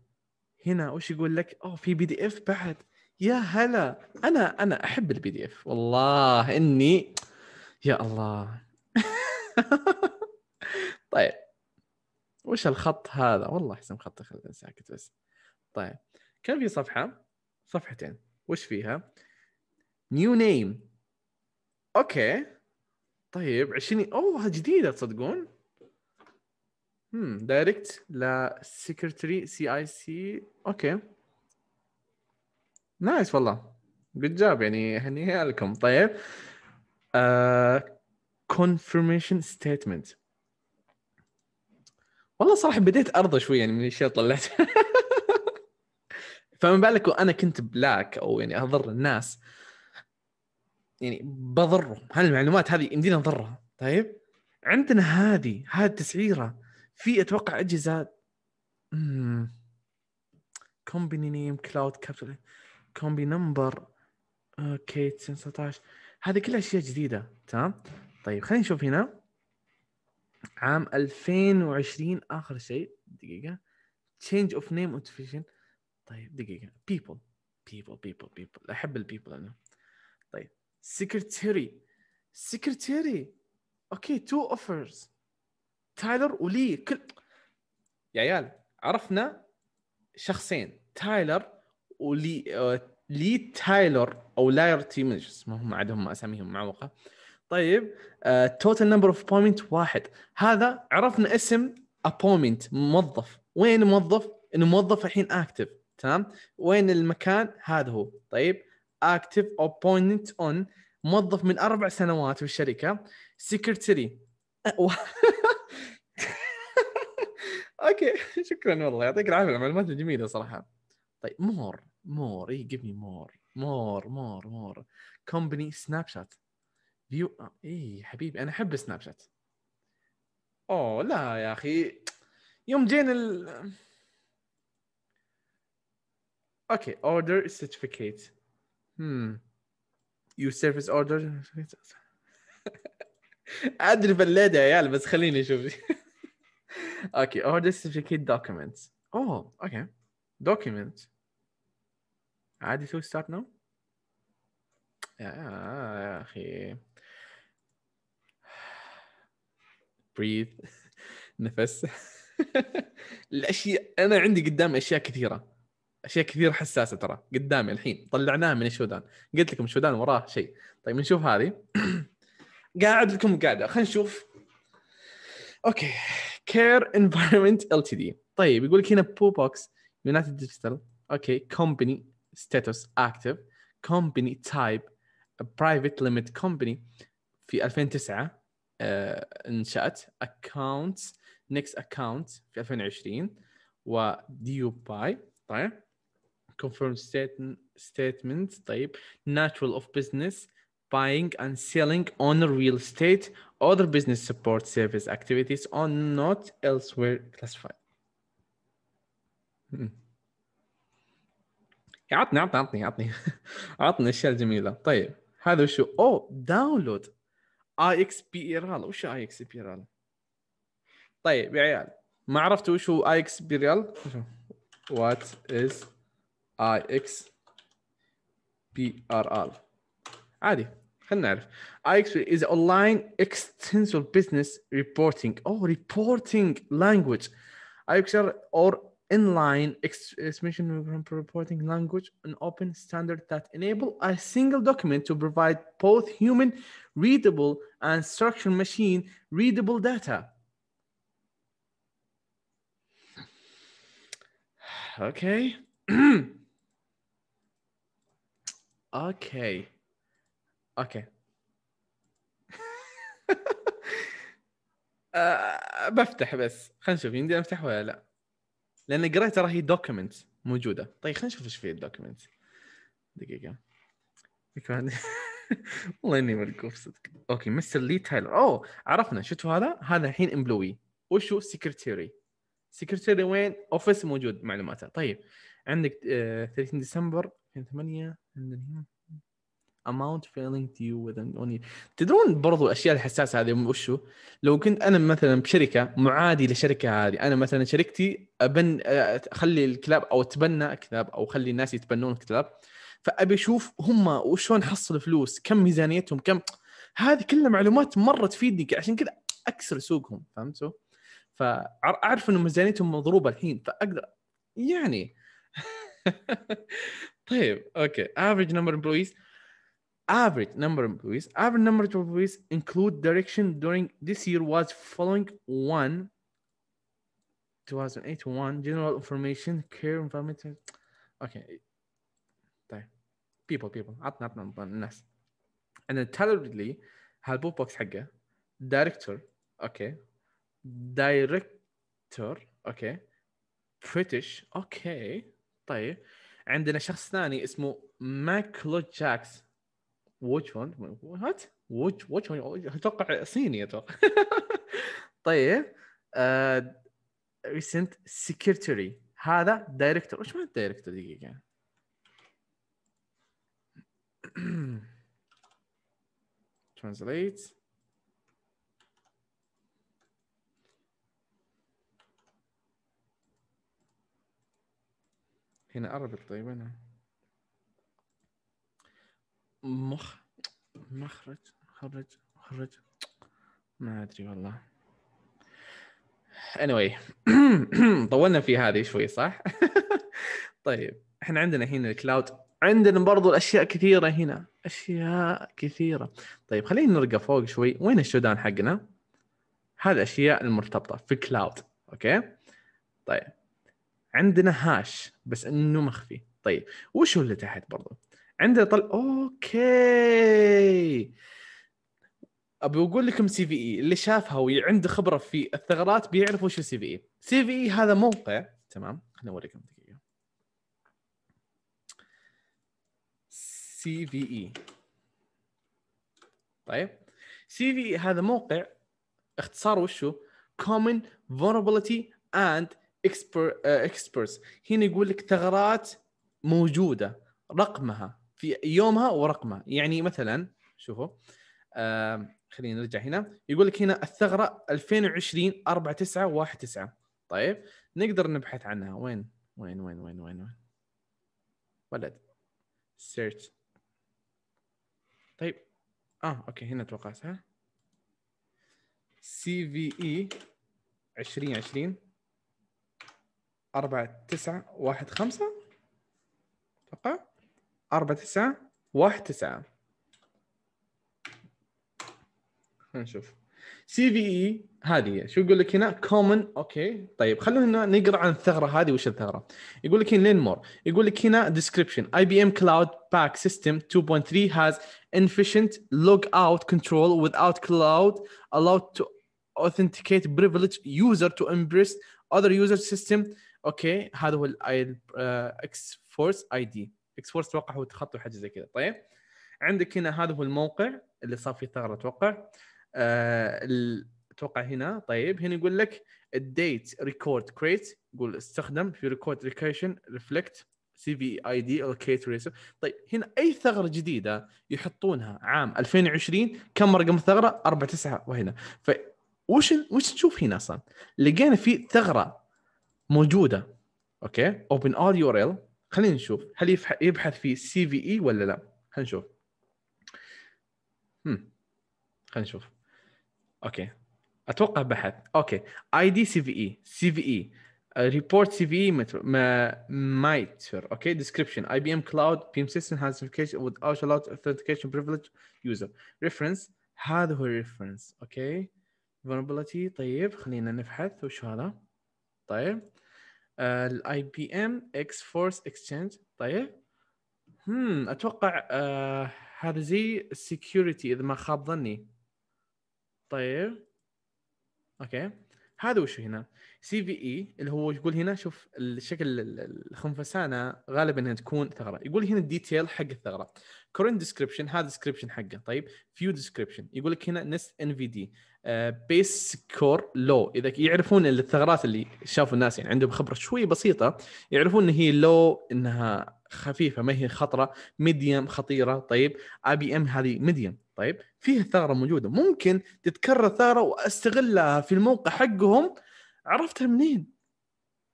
هنا وش يقول لك اوه في بي دي اف بعد يا هلا انا انا احب البي دي اف والله اني يا الله طيب وش الخط هذا والله احسن خط خلينا ساكت بس طيب كان في صفحه صفحتين وش فيها نيو نيم اوكي طيب 20 اوه جديده تصدقون هم دايركت لسكرتري سي اي سي اوكي نايس والله جود جاب يعني هنيئا لكم طيب كونفرميشن uh, ستيتمنت والله صراحه بديت ارضى شوي يعني من الاشياء طلعتها فما بالك وانا كنت بلاك او يعني اضر الناس يعني بضرهم هالمعلومات هذه يمدينا نضرها طيب عندنا هذه هذه التسعيره في اتوقع اجهزه كومباني نيم كلاود كابتشر كومبي نمبر آه، كيت 19 هذه كلها اشياء جديده تمام طيب خلينا نشوف هنا عام 2020 اخر شيء دقيقه تشينج اوف نيم اوتيفيشن طيب دقيقه بيبل بيبل بيبل بيبل احب البيبل انا طيب سكرتيري سكرتيري اوكي تو اوفرز تايلر ولي كل يا عيال عرفنا شخصين تايلر ولي آه، لي تايلر او لايرتي ما اسمهم عندهم اساميهم معوقه طيب توتال نمبر اوف بوينت واحد هذا عرفنا اسم ابوينت موظف وين موظف انه موظف الحين اكتف تمام وين المكان هذا هو طيب اكتف بوينت اون موظف من اربع سنوات في الشركه سكرتري اوكي شكرا والله يعطيك العافيه المعلومات الجميله صراحه طيب مور مور اي جيف مي مور مور مور مور كومباني سناب شات فيو اي حبيبي انا احب سناب شات اوه لا يا اخي يوم جينا ال اوكي اوردر سيرتيفيكيت هم يو سيرفيس اوردر ادري بلاد يا عيال بس خليني اشوف اوكي اوردر سيرتيفيكيت دوكيمنت اوه اوكي دوكيمنت عادي سوي ستارت نو يا, اخي بريث نفس الاشياء انا عندي قدامي اشياء كثيره اشياء كثيره حساسه ترى قدامي الحين طلعناها من الشودان قلت لكم الشودان وراه شيء طيب نشوف هذه قاعد لكم قاعده خلينا نشوف اوكي كير انفايرمنت ال تي دي طيب يقول لك هنا بو بوكس يونايتد ديجيتال اوكي كومباني status active company type a private limit company في 2009 انشأت accounts next account في 2020 و due طيب confirm statement طيب natural of business buying and selling on real estate other business support service activities are not elsewhere classified. Hmm. عطني عطني عطني عطني عطني الاشياء الجميله طيب هذا وشو او داونلود اي اكس بي ايرال وش اي اكس بي ايرال طيب يا عيال ما عرفتوا وش هو اي اكس بي ريال وات از اي اكس بي ار ال عادي خلينا نعرف اي اكس از اونلاين اكستنسيف بزنس ريبورتنج او ريبورتنج لانجويج اي اكس ار اور inline expression reporting language, an open standard that enable a single document to provide both human readable and structured machine readable data. Okay. okay. Okay. أه uh, بفتح بس خلينا نشوف يمدي افتح ولا لا لان قريت ترى هي دوكيمنت موجوده طيب خلينا نشوف ايش في الدوكيمنت دقيقه والله اني ملقوف صدق اوكي مستر لي تايلر اوه عرفنا شفتوا هذا هذا الحين امبلوي وشو سكرتيري سكرتيري وين اوفيس موجود معلوماته طيب عندك 30 آه، ديسمبر 2008 amount failing to you within an only تدرون برضو الاشياء الحساسه هذه وشو؟ لو كنت انا مثلا بشركه معادي للشركه هذه، انا مثلا شركتي ابن اخلي الكلاب او اتبنى كلاب او اخلي الناس يتبنون كلاب فابي اشوف هم وشلون حصلوا فلوس، كم ميزانيتهم، كم هذه كلها معلومات مره تفيدني عشان كذا اكسر سوقهم فهمتوا؟ فاعرف انه ميزانيتهم مضروبه الحين فاقدر يعني طيب اوكي افريج نمبر امبلويز average number of employees. Average number of employees include direction during this year was following one 2008 general information care environment. Okay. People, people. And then tentatively help box. director okay director okay British okay طيب عندنا شخص ثاني اسمه ماكلو جاكس ووتش هون وات ووتش ووتش هون اتوقع صيني اتوقع طيب ريسنت آه، سكرتري هذا دايركتور وش معنى دايركتور دقيقه ترانزليت هنا اربط طيب انا مخ مخرج خرج خرج ما ادري والله anyway طولنا في هذه شوي صح طيب احنا عندنا هنا الكلاود عندنا برضو الاشياء كثيره هنا اشياء كثيره طيب خلينا نرقى فوق شوي وين الشودان حقنا هذه الاشياء المرتبطه في كلاود اوكي طيب عندنا هاش بس انه مخفي طيب وش هو اللي تحت برضو عنده طل اوكي ابي اقول لكم سي في اي اللي شافها وعنده خبره في الثغرات بيعرف وش السي في اي سي في اي هذا موقع تمام خليني اوريكم دقيقه سي في اي طيب سي في اي هذا موقع اختصار وشو common vulnerability and آه، experts هنا يقول لك ثغرات موجوده رقمها في يومها ورقمها يعني مثلا شوفوا آه خلينا نرجع هنا يقول لك هنا الثغره 2020 1 9 طيب نقدر نبحث عنها وين وين وين وين وين وين ولد سيرش طيب اه اوكي هنا اتوقع صح سي في اي 2020 4 9 1 5 اتوقع أربعة تسعة واحد تسعة نشوف سي في اي هذه شو يقول لك هنا كومن اوكي طيب خلونا نقرا عن الثغره هذه وش الثغره يقول لك هنا لين مور يقول لك هنا ديسكربشن اي بي ام كلاود باك سيستم 2.3 has efficient log out control without كلاود allowed تو اوثنتيكيت بريفليج يوزر تو امبريس اذر يوزر سيستم اوكي هذا هو الاكس فورس اي دي اكس فورس اتوقع هو تخطي حاجه زي كذا طيب عندك هنا هذا هو الموقع اللي صار فيه ثغره اتوقع آه، اتوقع آه هنا طيب هنا يقول لك الديت ريكورد كريت يقول استخدم في ريكورد ريكيشن ريفلكت سي في اي دي الوكيت ريسر طيب هنا اي ثغره جديده يحطونها عام 2020 كم رقم الثغره 4 9 وهنا ف وش وش نشوف هنا اصلا؟ لقينا في ثغره موجوده اوكي اوبن ار يو ال خلينا نشوف هل يبحث في سي في اي ولا لا خلينا نشوف خلينا نشوف اوكي اتوقع بحث اوكي اي دي سي في اي سي في اي ريبورت سي في اي مايتر اوكي ديسكريبشن اي بي ام كلاود بي ام سيستم هاز نوتيفيكيشن وذ اوت لوت اوثنتيكيشن privilege يوزر ريفرنس هذا هو الريفرنس اوكي vulnerability طيب خلينا نبحث وش هذا طيب الاي بي ام اكس فورس اكسشينج طيب هم اتوقع آه هذا زي السكيورتي اذا ما خاب ظني طيب اوكي هذا وش هنا سي في اي اللي هو يقول هنا شوف الشكل الخنفسانه غالبا انها تكون ثغره يقول هنا الديتيل حق الثغره كورنت ديسكربشن هذا ديسكربشن حقه طيب فيو ديسكربشن يقول لك هنا نست ان في دي بيس سكور لو اذا يعرفون الثغرات اللي شافوا الناس يعني عندهم خبره شوي بسيطه يعرفون ان هي لو انها خفيفه ما هي خطره ميديوم خطيره طيب اي بي ام هذه ميديوم طيب فيه ثاره موجوده ممكن تتكرر ثاره واستغلها في الموقع حقهم عرفتها منين؟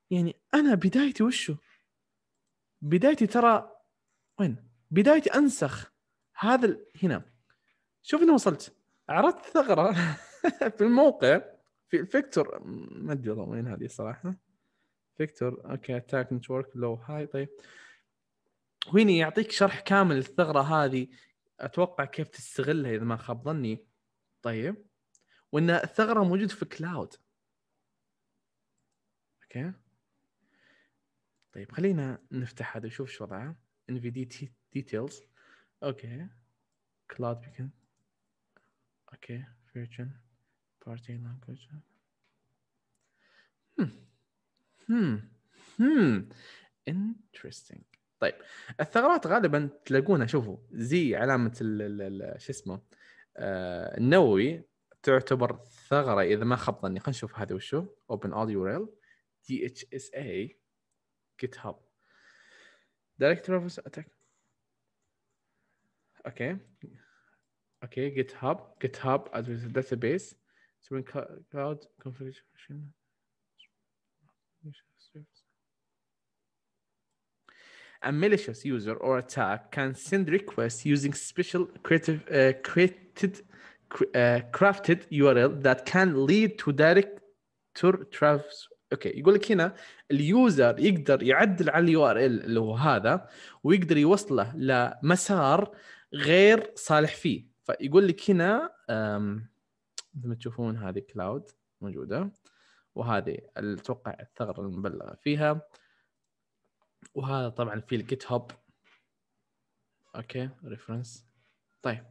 يعني انا بدايتي وشو؟ بدايتي ترى وين؟ بدايتي انسخ هذا ال... هنا شوف اني وصلت عرضت ثغره في الموقع في الفيكتور ما ادري والله وين هذه الصراحه فيكتور اوكي اتاك نتورك لو هاي طيب وهنا يعطيك شرح كامل الثغره هذه اتوقع كيف تستغلها اذا ما خاب ظني طيب وان الثغره موجوده في كلاود اوكي طيب خلينا نفتح هذا نشوف شو وضعه ان في دي تي ديتيلز اوكي كلاود بيكن اوكي فيرجن بارتي لانجوج هم هم هم interesting طيب الثغرات غالبا تلاقونها شوفوا زي علامه شو اسمه آه، النووي تعتبر ثغره اذا ما خاب ظني خلينا نشوف هذه وشو اوبن اوديو ريل دي اتش اس اي جيت هاب دايركت ريفرس اتاك اوكي اوكي جيت هاب جيت هاب ادريس داتا بيس سوين كلاود كونفيجريشن A malicious user or attack can send requests using special creative, uh, created, uh, crafted URL that can lead to direct to traffic اوكي يقول لك هنا اليوزر يقدر يعدل على اليو ار ال اللي هو هذا ويقدر يوصله لمسار غير صالح فيه فيقول لك هنا مثل ما تشوفون هذه كلاود موجوده وهذه اتوقع الثغره المبلغه فيها وهذا طبعا في الجيت هاب اوكي ريفرنس طيب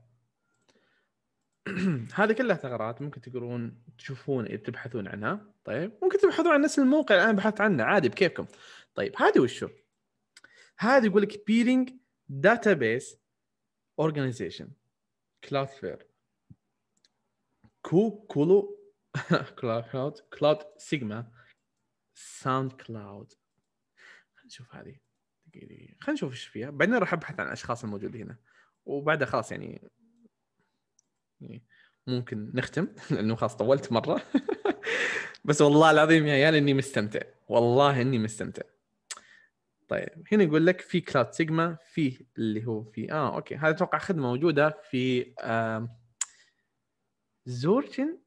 هذه كلها ثغرات ممكن تقرون تشوفون اذا تبحثون عنها طيب ممكن تبحثون عن نفس الموقع اللي انا بحثت عنه عادي بكيفكم طيب هذه وشو؟ هذه يقول لك بيرنج بيس اورجنايزيشن كلاود فير كو كولو كلاود كلاود سيجما ساوند كلاود نشوف هذه دقيقه خلينا نشوف ايش فيها بعدين راح ابحث عن الاشخاص الموجود هنا وبعدها خلاص يعني, يعني ممكن نختم لانه خلاص طولت مره بس والله العظيم يا عيال اني مستمتع والله اني مستمتع طيب هنا يقول لك في كلاود سيجما في اللي هو في اه اوكي هذا اتوقع خدمه موجوده في آه زورجن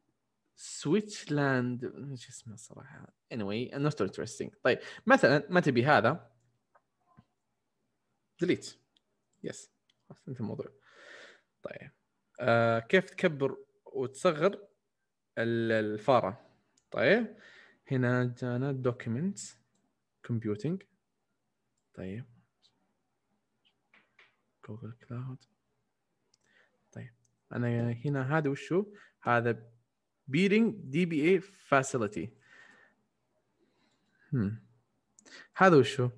سويتشلاند شو اسمه الصراحه anyway not interesting طيب مثلا ما تبي هذا ديليت يس انت الموضوع طيب آه كيف تكبر وتصغر الفاره طيب هنا جانا دوكيمنت كومبيوتنج طيب جوجل كلاود طيب انا هنا هذا وشو هذا بيرينج دي بي اي فاسيلتي هذا وشو؟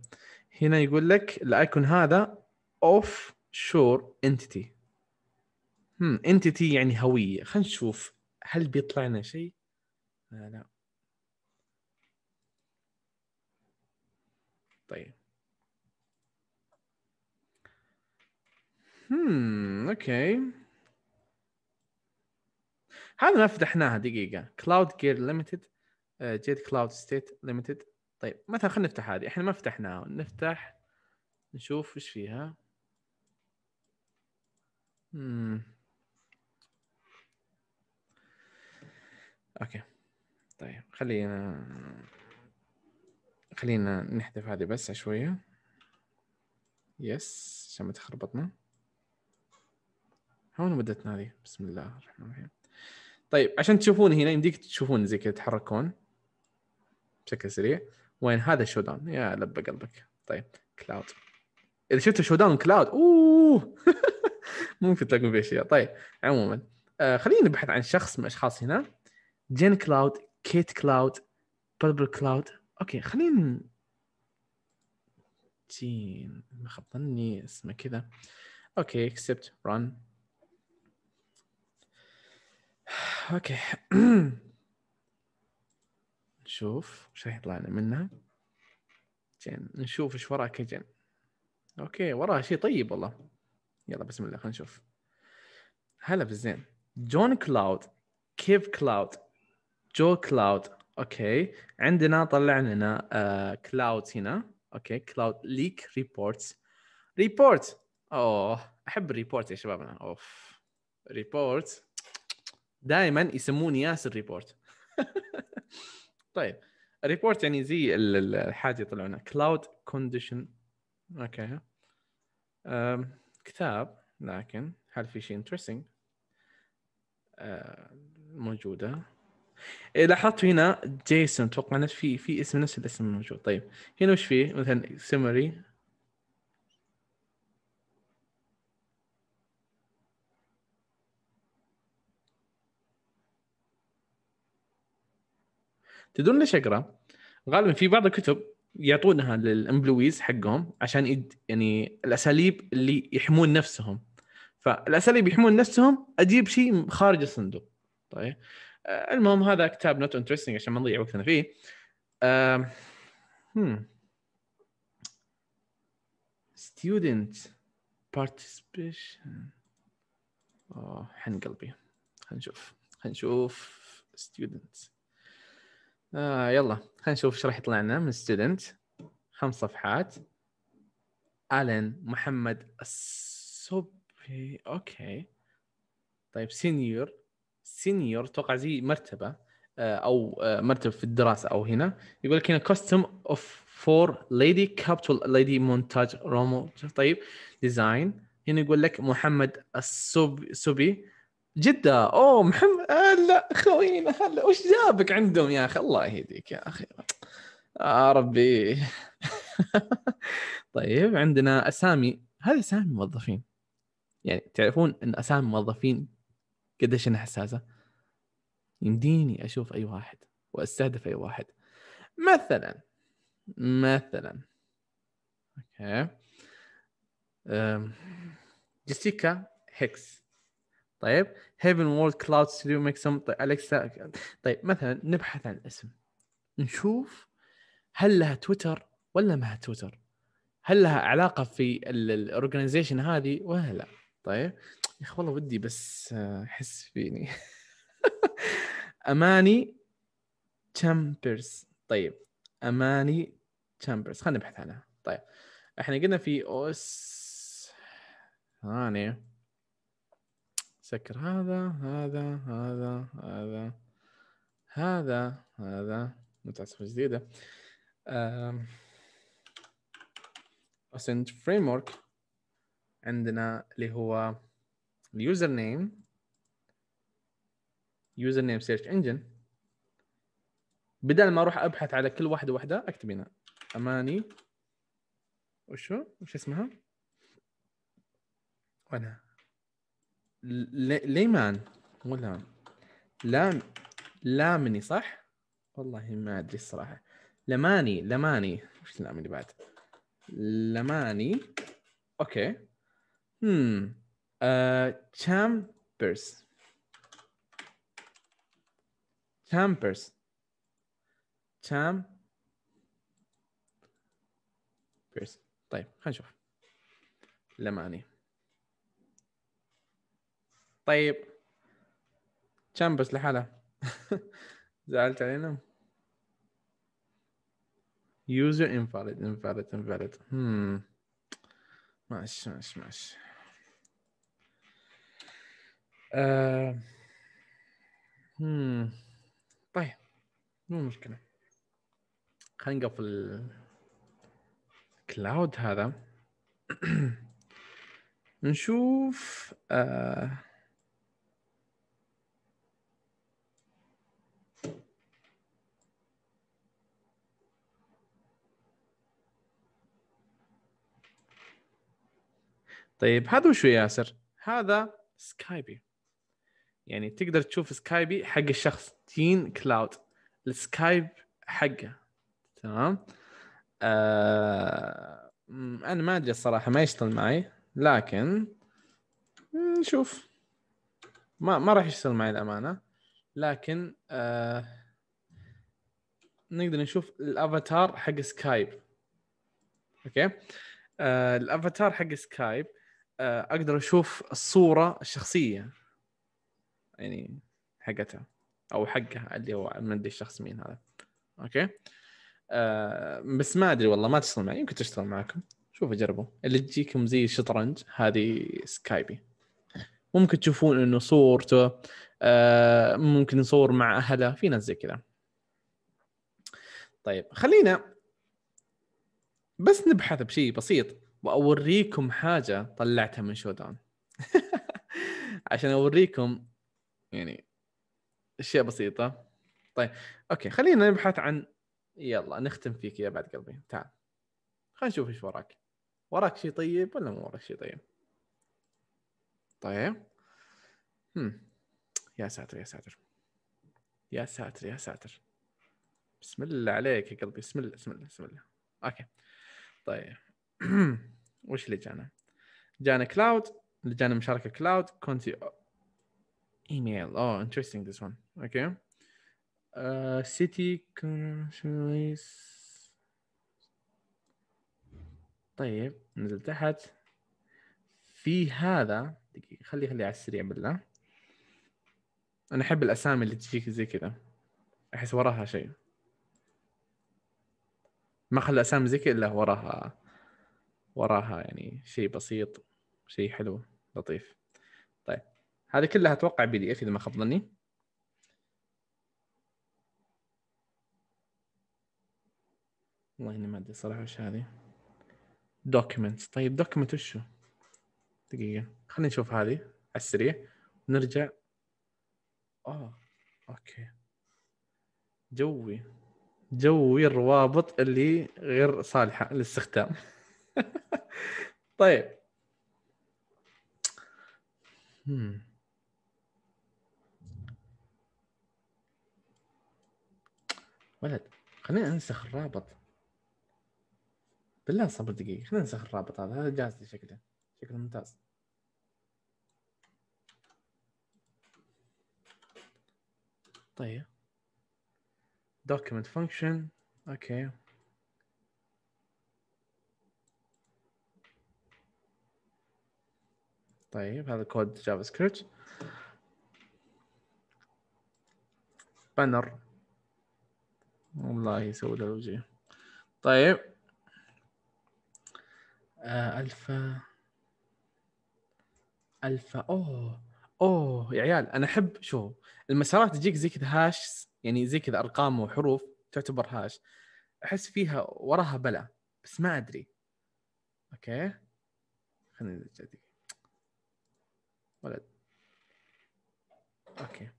هنا يقول لك الايكون هذا اوف شور انتيتي هم انتيتي يعني هويه خلينا نشوف هل بيطلع لنا شيء؟ لا آه، لا طيب هم اوكي هذا ما فتحناها دقيقه كلاود جير ليمتد جيت كلاود ستيت ليمتد طيب مثلا خلينا نفتح هذه احنا ما فتحناها نفتح نشوف ايش فيها مم. اوكي طيب خلينا خلينا نحذف هذه بس شويه يس عشان ما تخربطنا هون مدتنا هذه بسم الله الرحمن الرحيم طيب عشان تشوفون هنا يمديك تشوفون زي كذا تتحركون بشكل سريع وين هذا داون يا لب قلبك طيب كلاود اذا شفتوا داون كلاود اوه ممكن تلاقون فيه اشياء طيب عموما آه خلينا نبحث عن شخص من الاشخاص هنا جين كلاود كيت كلاود بربل كلاود اوكي خلينا جين ما اسمه كذا اوكي اكسبت ران اوكي نشوف راح يطلع لنا منها زين نشوف ايش وراها كجن اوكي وراها شيء طيب والله يلا بسم الله خلينا نشوف هلا بالزين جون كلاود كيف كلاود جو كلاود اوكي عندنا طلع لنا آه كلاود هنا اوكي كلاود ليك ريبورتس ريبورت اوه احب الريبورت يا شباب انا اوف ريبورت دائما يسموني ياسر ريبورت طيب الريبورت يعني زي الحاجه يطلعونها كلاود كونديشن اوكي كتاب لكن هل في شيء انترستنج آه، موجوده إيه، لاحظت هنا جيسون اتوقع في في اسم نفس الاسم موجود طيب هنا وش فيه مثلا سمري تدرون ليش اقرا؟ غالبا في بعض الكتب يعطونها للامبلويز حقهم عشان يد يعني الاساليب اللي يحمون نفسهم فالاساليب يحمون نفسهم اجيب شيء خارج الصندوق طيب آه، المهم هذا كتاب نوت انترستنج عشان ما نضيع وقتنا فيه ستودنت بارتيسبيشن اوه حن قلبي خلينا نشوف خلينا نشوف ستودنت آه يلا خلينا نشوف ايش راح يطلع لنا من ستودنت خمس صفحات الين محمد الصبي اوكي طيب سينيور سينيور توقع زي مرتبه آه، او آه، مرتبه في الدراسه او هنا يقول لك هنا كوستم اوف فور ليدي كابتول ليدي مونتاج رومو طيب ديزاين هنا يقول لك محمد السبي جدة اوه محمد هلا آه، خوينا هلا وش جابك عندهم يا اخي الله يهديك يا اخي يا آه، ربي طيب عندنا اسامي هذه اسامي موظفين يعني تعرفون ان اسامي موظفين قديش انها حساسه يمديني اشوف اي واحد واستهدف اي واحد مثلا مثلا اوكي جيسيكا هيكس طيب هيفن وورد كلاود ستوديو ميك طيب اليكسا طيب مثلا نبحث عن الاسم نشوف هل لها تويتر ولا ما لها تويتر هل لها علاقه في الاورجنايزيشن هذه ولا لا طيب يا اخي والله ودي بس آه، احس فيني اماني تشامبرز طيب اماني تشامبرز خلينا نبحث عنها طيب احنا قلنا في اوس ثانيه سكر هذا هذا هذا هذا هذا هذا متعة صفحة جديدة اسنت فريم ورك عندنا اللي هو اليوزر نيم يوزر نيم سيرش انجن بدل ما اروح ابحث على كل واحده واحده اكتب هنا اماني وشو وش اسمها؟ وانا ليمان مو لام لام لامني صح؟ والله ما ادري الصراحه لماني لماني وش اللام اللي بعد؟ لماني اوكي هم آه... تشامبرز تشامبرز تشام طيب خلينا نشوف لماني طيب كم بس لحالها زعلت علينا يوزر انفاليد انفاليد انفاليد ماشي ماشي ماشي آه. Hmm. طيب مو مشكلة خلينا نقفل الكلاود هذا نشوف آه. طيب هذا وشو ياسر؟ هذا سكايبي يعني تقدر تشوف سكايبي حق الشخص تين كلاود السكايب حقه تمام آه انا ما ادري الصراحه ما يشتغل معي لكن نشوف ما ما راح يشتغل معي الامانه لكن آه نقدر نشوف الافاتار حق سكايب اوكي آه الافاتار حق سكايب آه، اقدر اشوف الصوره الشخصيه يعني حقتها او حقها اللي هو ما ادري الشخص مين هذا اوكي آه بس ما ادري والله ما تشتغل معي يمكن تشتغل معاكم شوف اجربوا اللي تجيكم زي الشطرنج هذه سكايبي ممكن تشوفون انه صورته آه ممكن نصور مع اهله في ناس زي كذا طيب خلينا بس نبحث بشيء بسيط واوريكم حاجه طلعتها من شو داون عشان اوريكم يعني اشياء بسيطه طيب اوكي خلينا نبحث عن يلا نختم فيك يا بعد قلبي تعال خلينا نشوف ايش وراك وراك شيء طيب ولا مو وراك شيء طيب طيب هم. يا ساتر يا ساتر يا ساتر يا ساتر بسم الله عليك يا قلبي بسم الله بسم الله بسم الله اوكي طيب وش اللي جانا؟ جانا كلاود اللي جانا مشاركه كلاود كونتي ايميل اوه انترستنج ذس ون اوكي سيتي كونشناليز طيب نزل تحت في هذا دقيقة خلي خلي على السريع بالله أنا أحب الأسامي اللي تجيك زي كذا أحس وراها شيء ما خلي أسامي زي كذا إلا وراها وراها يعني شيء بسيط شيء حلو لطيف طيب هذه كلها اتوقع بي دي اف اذا ما خاب ظني والله اني ما ادري صراحه وش هذه دوكيمنت طيب دوكيمنت وشو دقيقه خلينا نشوف هذه على السريع ونرجع اه اوكي جوي جوي الروابط اللي غير صالحه للاستخدام طيب hmm. ولد خلينا ننسخ الرابط بالله صبر دقيقة خلينا ننسخ الرابط هذا هذا جاهز شكله شكله ممتاز طيب document function اوكي okay. طيب هذا كود جافا سكريبت بانر والله يسوي له وجه طيب آه، الفا الفا اوه اوه يا عيال انا احب شو المسارات تجيك زي كذا هاش يعني زي كذا ارقام وحروف تعتبر هاش احس فيها وراها بلا بس ما ادري اوكي خليني اديك ولد اوكي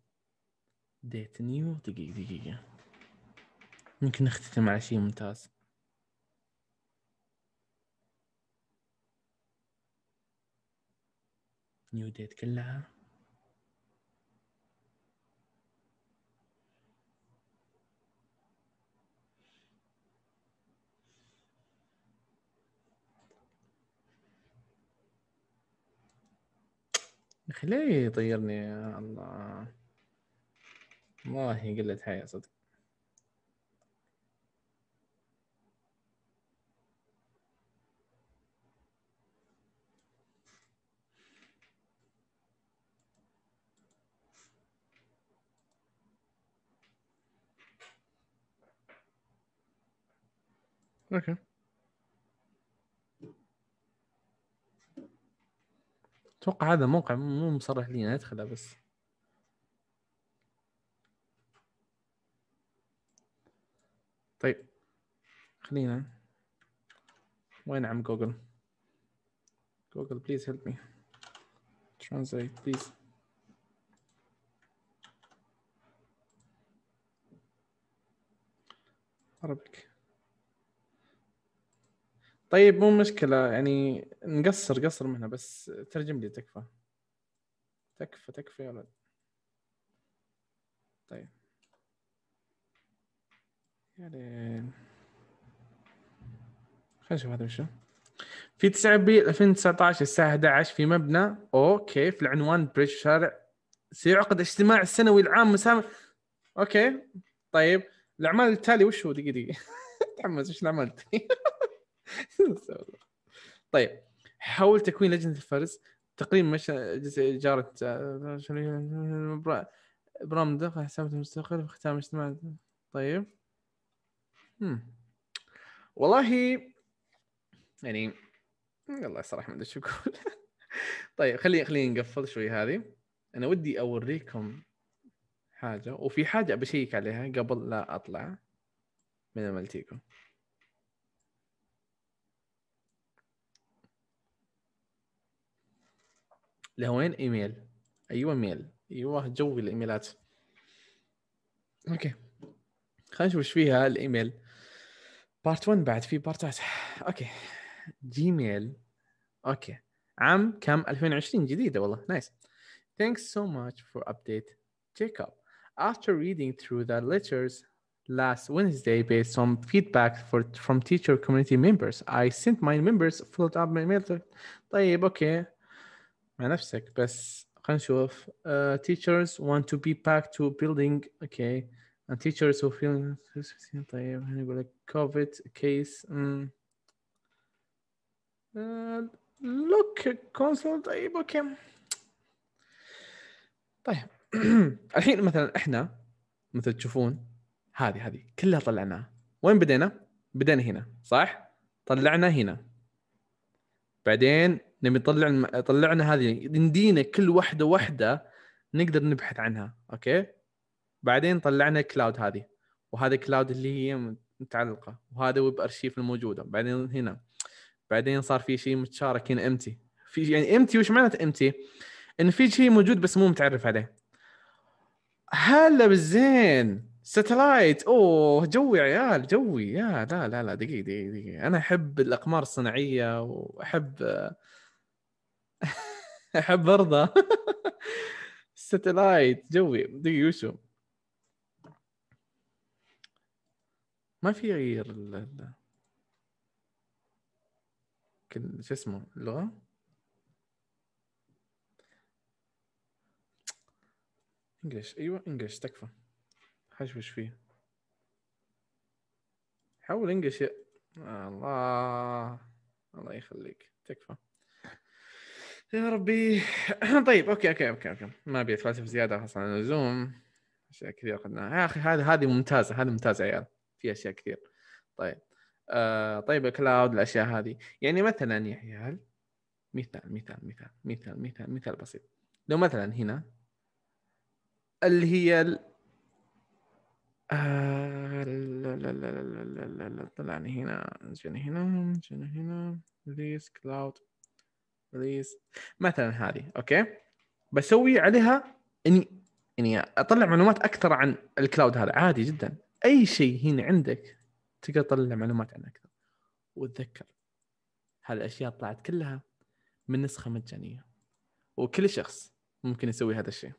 ديت نيو دقيقة دقيقة ممكن نختتم على شيء ممتاز نيو ديت كلها اخي ليه يطيرني يا الله والله قلة حياة صدق اوكي اتوقع هذا موقع مو مصرح لي ادخله بس طيب خلينا وين عم جوجل جوجل بليز هيلب مي ترانزليت بليز Arabic طيب مو مشكلة يعني نقصر قصر منها بس ترجم لي تكفى تكفى تكفى يا ولد طيب يا ليل خلينا نشوف هذا وشو في 9 ابريل 2019 الساعة 11 في مبنى اوكي في العنوان بريش شارع سيعقد اجتماع السنوي العام مسام اوكي طيب الاعمال التالي وش هو دقيقة دقيقة تحمس وش الاعمال التالي طيب حول تكوين لجنه الفرز تقريبا مش جارة برام دخل حسابات المستقل في ختام اجتماع طيب مم. والله يعني والله صراحه ما ادري شو اقول طيب خلينا خلينا نقفل شوي هذه انا ودي اوريكم حاجه وفي حاجه بشيك عليها قبل لا اطلع من الملتيكو لهوين ايميل ايوه ميل ايوه جو الايميلات اوكي خلينا نشوف ايش فيها الايميل بارت 1 بعد في بارتات اوكي جيميل اوكي عام كم 2020 جديده والله نايس Thanks so much for update Jacob. After reading through the letters last Wednesday based on feedback for, from teacher community members, I sent my members filled up my mail. طيب اوكي مع نفسك بس خلينا نشوف uh, teachers want to be back to building okay and teachers who feel طيب هنا يقول لك COVID case mm. uh, look console طيب اوكي طيب الحين مثلا احنا مثل تشوفون هذه هذه كلها طلعناها وين بدينا؟ بدينا هنا صح؟ طلعنا هنا بعدين نبي نطلع طلعنا هذه ندينا كل واحده واحده نقدر نبحث عنها اوكي بعدين طلعنا كلاود هذه وهذا كلاود اللي هي متعلقه وهذا ويب ارشيف الموجوده بعدين هنا بعدين صار في شيء متشارك هنا امتي في يعني امتي وش معناته امتي؟ ان في شيء موجود بس مو متعرف عليه هلا بالزين ستلايت اوه جوي عيال جوي يا لا لا لا دقيقه دقيقه دقيقه انا احب الاقمار الصناعيه واحب احب ارضى ستلايت جوي دقيقه وشو ما في غير ال شو اسمه اللغه انجلش ايوه انجلش تكفى حشوش فيه حول انجلش يا الله الله يخليك تكفى يا ربي طيب اوكي اوكي اوكي اوكي ما ابي اتفلسف زياده اصلا عن اللزوم اشياء كثير قلناها يا اخي هذه هذه ممتازه هذه ممتازه يا عيال في اشياء كثير طيب آه طيب الكلاود الاشياء هذه يعني مثلا يا عيال مثال مثال مثال مثال مثال مثال بسيط لو مثلا هنا اللي هي ال... آه... طلعني هنا جينا هنا جينا هنا this cloud ريس مثلا هذه اوكي بسوي عليها اني اني اطلع معلومات اكثر عن الكلاود هذا عادي جدا اي شيء هنا عندك تقدر تطلع معلومات عنه اكثر وتذكر هالاشياء طلعت كلها من نسخه مجانيه وكل شخص ممكن يسوي هذا الشيء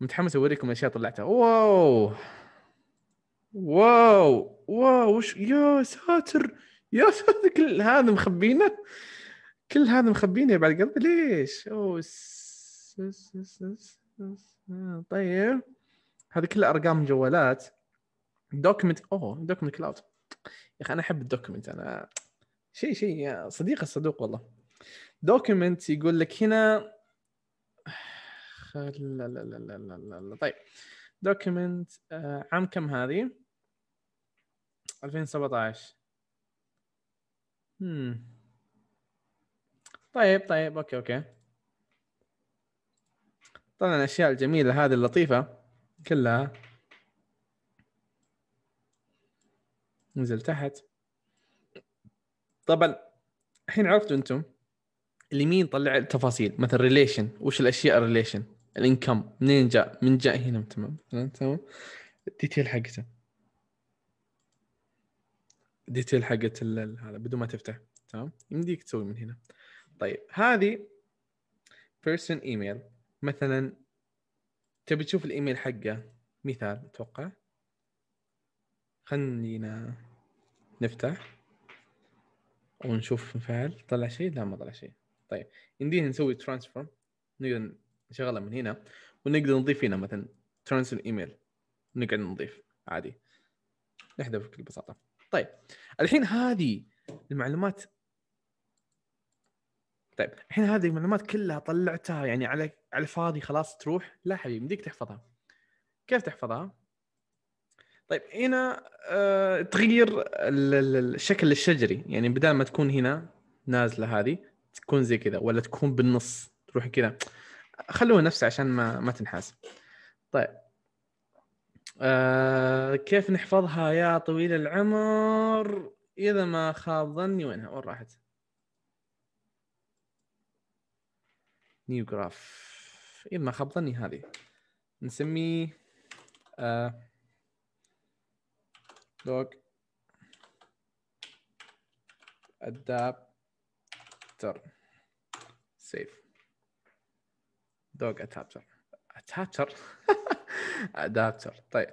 متحمس اوريكم الاشياء طلعتها واو واو واو وش يا ساتر يا ساتر كل هذا مخبينه كل هذا مخبينه بعد قلبي ليش؟ أوه طيب هذه كلها ارقام جوالات دوكمنت اوه دوكمنت كلاود يا اخي انا احب الدوكمنت انا شيء شيء صديق الصدوق والله دوكمنت يقول لك هنا لا لا لا لا لا لا طيب دوكمنت آه، عام كم هذه 2017 طيب طيب اوكي اوكي طبعا الاشياء الجميله هذه اللطيفه كلها نزل تحت طبعا الحين عرفتوا انتم مين طلع التفاصيل مثل ريليشن وش الاشياء الريليشن الانكم منين جاء من جاء هنا تمام تمام الديتيل حقته الديتيل حقت هذا بدون ما تفتح تمام يمديك تسوي من هنا طيب هذه بيرسون ايميل مثلا تبي تشوف الايميل حقه مثال اتوقع خلينا نفتح ونشوف فعل طلع شيء لا ما طلع شيء طيب يمدينا نسوي ترانسفورم نقدر نشغلها من هنا ونقدر نضيف هنا مثلا ترانسفورم ايميل نقعد نضيف عادي نحذف بكل بساطه طيب الحين هذه المعلومات طيب الحين هذه المعلومات كلها طلعتها يعني على على الفاضي خلاص تروح لا حبيبي بديك تحفظها كيف تحفظها؟ طيب هنا آه تغيير الشكل الشجري يعني بدل ما تكون هنا نازله هذه تكون زي كذا ولا تكون بالنص تروح كذا خلوها نفسها عشان ما ما تنحاس طيب آه كيف نحفظها يا طويل العمر اذا ما خاب ظني وينها وين راحت نيوغراف إذا ما خاب ظني هذه نسميه آه ادابتر سيف دوج ادابتر ادابتر ادابتر طيب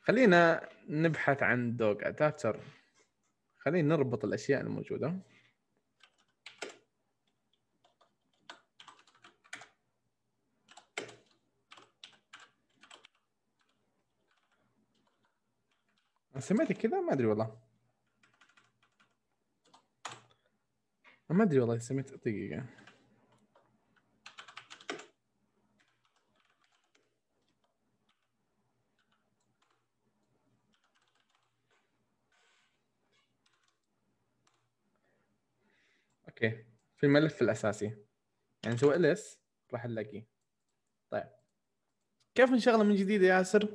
خلينا نبحث عن دوج ادابتر خلينا نربط الاشياء الموجوده سمعت كذا ما ادري والله ما ادري والله سمعت دقيقه اوكي في الملف الاساسي يعني سوي لس راح نلاقيه طيب كيف نشغله من, من جديد يا ياسر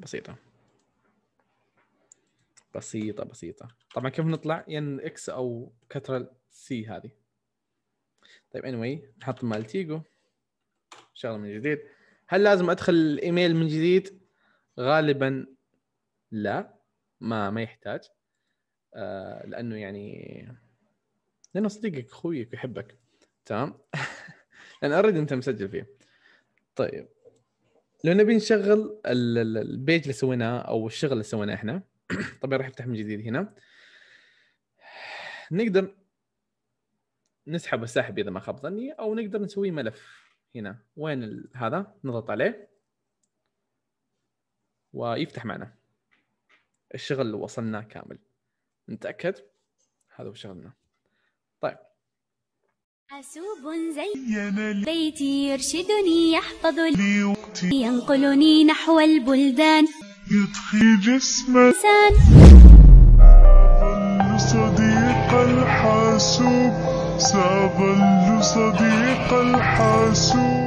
بسيطه بسيطة بسيطة طبعا كيف نطلع ين اكس او كترة سي هذه طيب anyway نحط مال تيجو شغلة من جديد هل لازم ادخل الايميل من جديد؟ غالبا لا ما ما يحتاج آه لانه يعني لانه صديقك اخويك يحبك تمام لان اريد انت مسجل فيه طيب لو نبي نشغل البيج اللي سويناه او الشغل اللي سويناه احنا طبعا راح يفتح من جديد هنا نقدر نسحب الساحب اذا ما خاب ظني او نقدر نسوي ملف هنا وين هذا نضغط عليه ويفتح معنا الشغل اللي وصلناه كامل نتاكد هذا هو شغلنا طيب حاسوب زين بيتي يرشدني يحفظ لي وقتي ينقلني نحو البلدان يطفي الإنسان سأظل صديق الحاسوب سأظل صديق الحاسوب